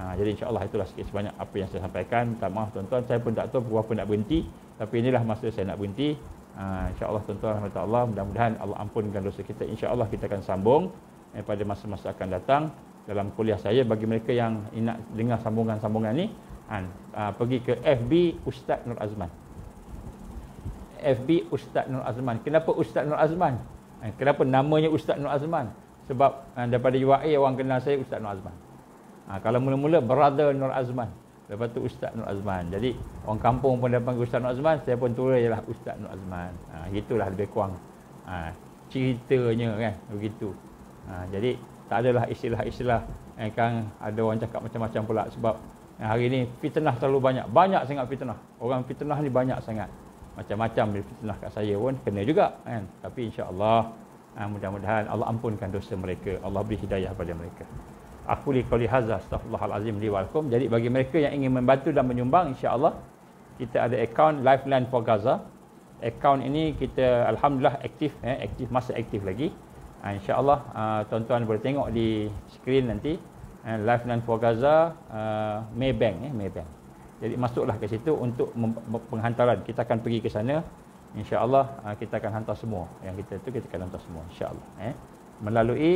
Ha, jadi insya-Allah itulah sikit sebanyak apa yang saya sampaikan. Tak maaf tuan-tuan, saya pun tak tahu berapa nak berhenti, tapi inilah masa saya nak berhenti. Ah, InsyaAllah tuan-tuan Rata Allah Mudah-mudahan Allah ampunkan dosa kita InsyaAllah kita akan sambung eh, Pada masa-masa akan datang Dalam kuliah saya Bagi mereka yang Nak dengar sambungan-sambungan ni kan, uh, Pergi ke FB Ustaz Nur Azman FB Ustaz Nur Azman Kenapa Ustaz Nur Azman? Eh, kenapa namanya Ustaz Nur Azman? Sebab uh, daripada UAE Orang kenal saya Ustaz Nur Azman uh, Kalau mula-mula Brother Nur Azman Lepas tu Ustaz Nur Azman. Jadi orang kampung pun dia panggil Ustaz Nur Azman, saya pun turun jelah Ustaz Nur Azman. Ha, itulah lebih kurang. Ha, ceritanya kan begitu. Ha, jadi tak adalah istilah-istilah yang kan ada orang cakap macam-macam pula sebab hari ni fitnah terlalu banyak. Banyak sangat fitnah. Orang fitnah ni banyak sangat. Macam-macam dia fitnah kat saya pun kena juga kan. Tapi insyaallah ha, mudah-mudahan Allah ampunkan dosa mereka. Allah beri hidayah pada mereka aku li qauli hadza astaghfirullahalazim li walakum jadi bagi mereka yang ingin membantu dan menyumbang insyaallah kita ada account lifeline for gaza account ini kita alhamdulillah aktif eh aktif masih aktif lagi ha, insyaallah uh, tuan-tuan boleh tengok di skrin nanti eh, lifeline for gaza uh, maybank eh maybank jadi masuklah ke situ untuk penghantaran kita akan pergi ke sana insyaallah uh, kita akan hantar semua yang kita tu kita akan hantar semua insyaallah eh melalui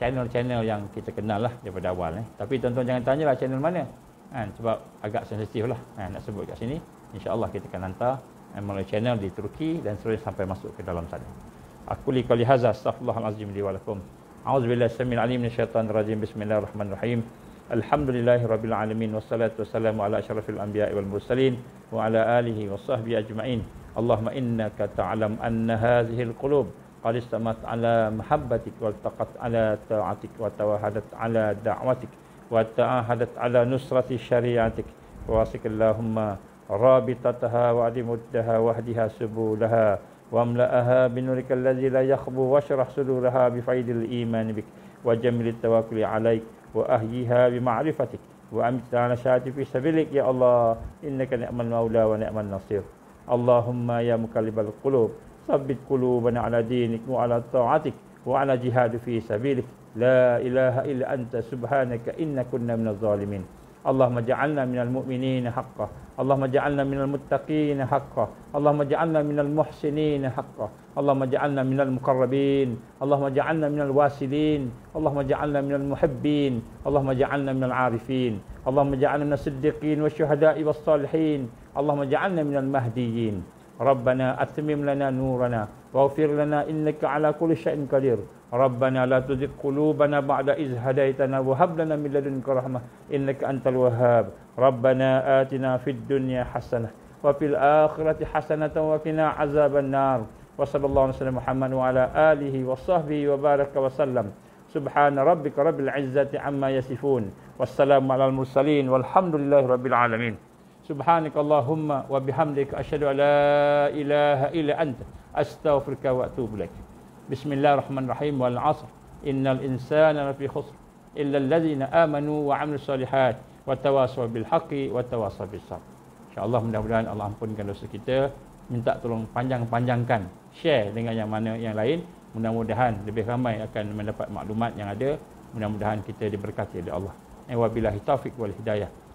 channel-channel yang kita kenal lah daripada awal eh. tapi tuan-tuan jangan lah channel mana kan, sebab agak sensitif lah kan, nak sebut kat sini insyaAllah kita akan hantar eh, melalui channel di Turki dan seterusnya sampai masuk ke dalam sana aku li kali hazah astagfirullahalazim li walakum a'udzubillahi samil alim syaitan rajim bismillahirrahmanirrahim Alhamdulillahirrabbilalamin Wassalatu wassalamu ala syarafil anbiya wal mursalin Wa ala alihi wa ajma'in Allahumma innaka ta'alam anna hazihil qulub قد استمت على محبتك والتقت على طاعتك وتوحدت على دعوتك وتعاهدت على نصرة شريعتك واسك اللهم رابطتها وعدمدها واهدها سبولها واملأها بنورك الذي لا يخبو واشرح صدورها بفيض الإيمان بك وجمل التوكل عليك وأهيها بمعرفتك وأمتنا نشاتي في سبيلك يا الله إنك نعم المولى ونعم النصير اللهم يا مقلب القلوب Sabit kulubana ala dinik wa ala ta'atik wa ala jihadu fi sabilik. La ilaha illa anta subhanaka inna kunna minal zalimin. Allahumma ja'alna minal mu'minin haqqa. Allahumma ja'alna minal muttaqin haqqa. Allahumma ja'alna minal muhsinin haqqa. Allahumma ja'alna minal mukarrabin. Allahumma ja'alna minal wasilin. Allahumma ja'alna minal muhibbin. Allahumma ja'alna minal arifin. Allahumma ja'alna minal siddiqin wa syuhadai wa salihin. Allahumma ja'alna minal mahdiyin. ربنا أتمم لنا نورنا واغفر لنا إنك على كل شيء قدير ربنا لا تزغ قلوبنا بعد إذ هديتنا وهب لنا من لدنك رحمة إنك أنت الوهاب ربنا آتنا في الدنيا حسنة وفي الآخرة حسنة وقنا عذاب النار وصلى الله وسلم محمد وعلى آله وصحبه وبارك وسلم سبحان ربك رب العزة عما يصفون والسلام على المرسلين والحمد لله رب العالمين Subhanakallahumma wa bihamdika asyhadu an la ilaha illa anta astaghfiruka wa atubu ilaik. Bismillahirrahmanirrahim wal 'ashr. Innal insana lafi khusr illa alladhina amanu wa 'amilus solihat wa tawasaw bil haqqi wa tawasaw bis sabr. Insyaallah mudah-mudahan Allah ampunkan dosa kita. Minta tolong panjang-panjangkan share dengan yang mana yang lain. Mudah-mudahan lebih ramai akan mendapat maklumat yang ada. Mudah-mudahan kita diberkati oleh Allah. Wa billahi taufik wal hidayah.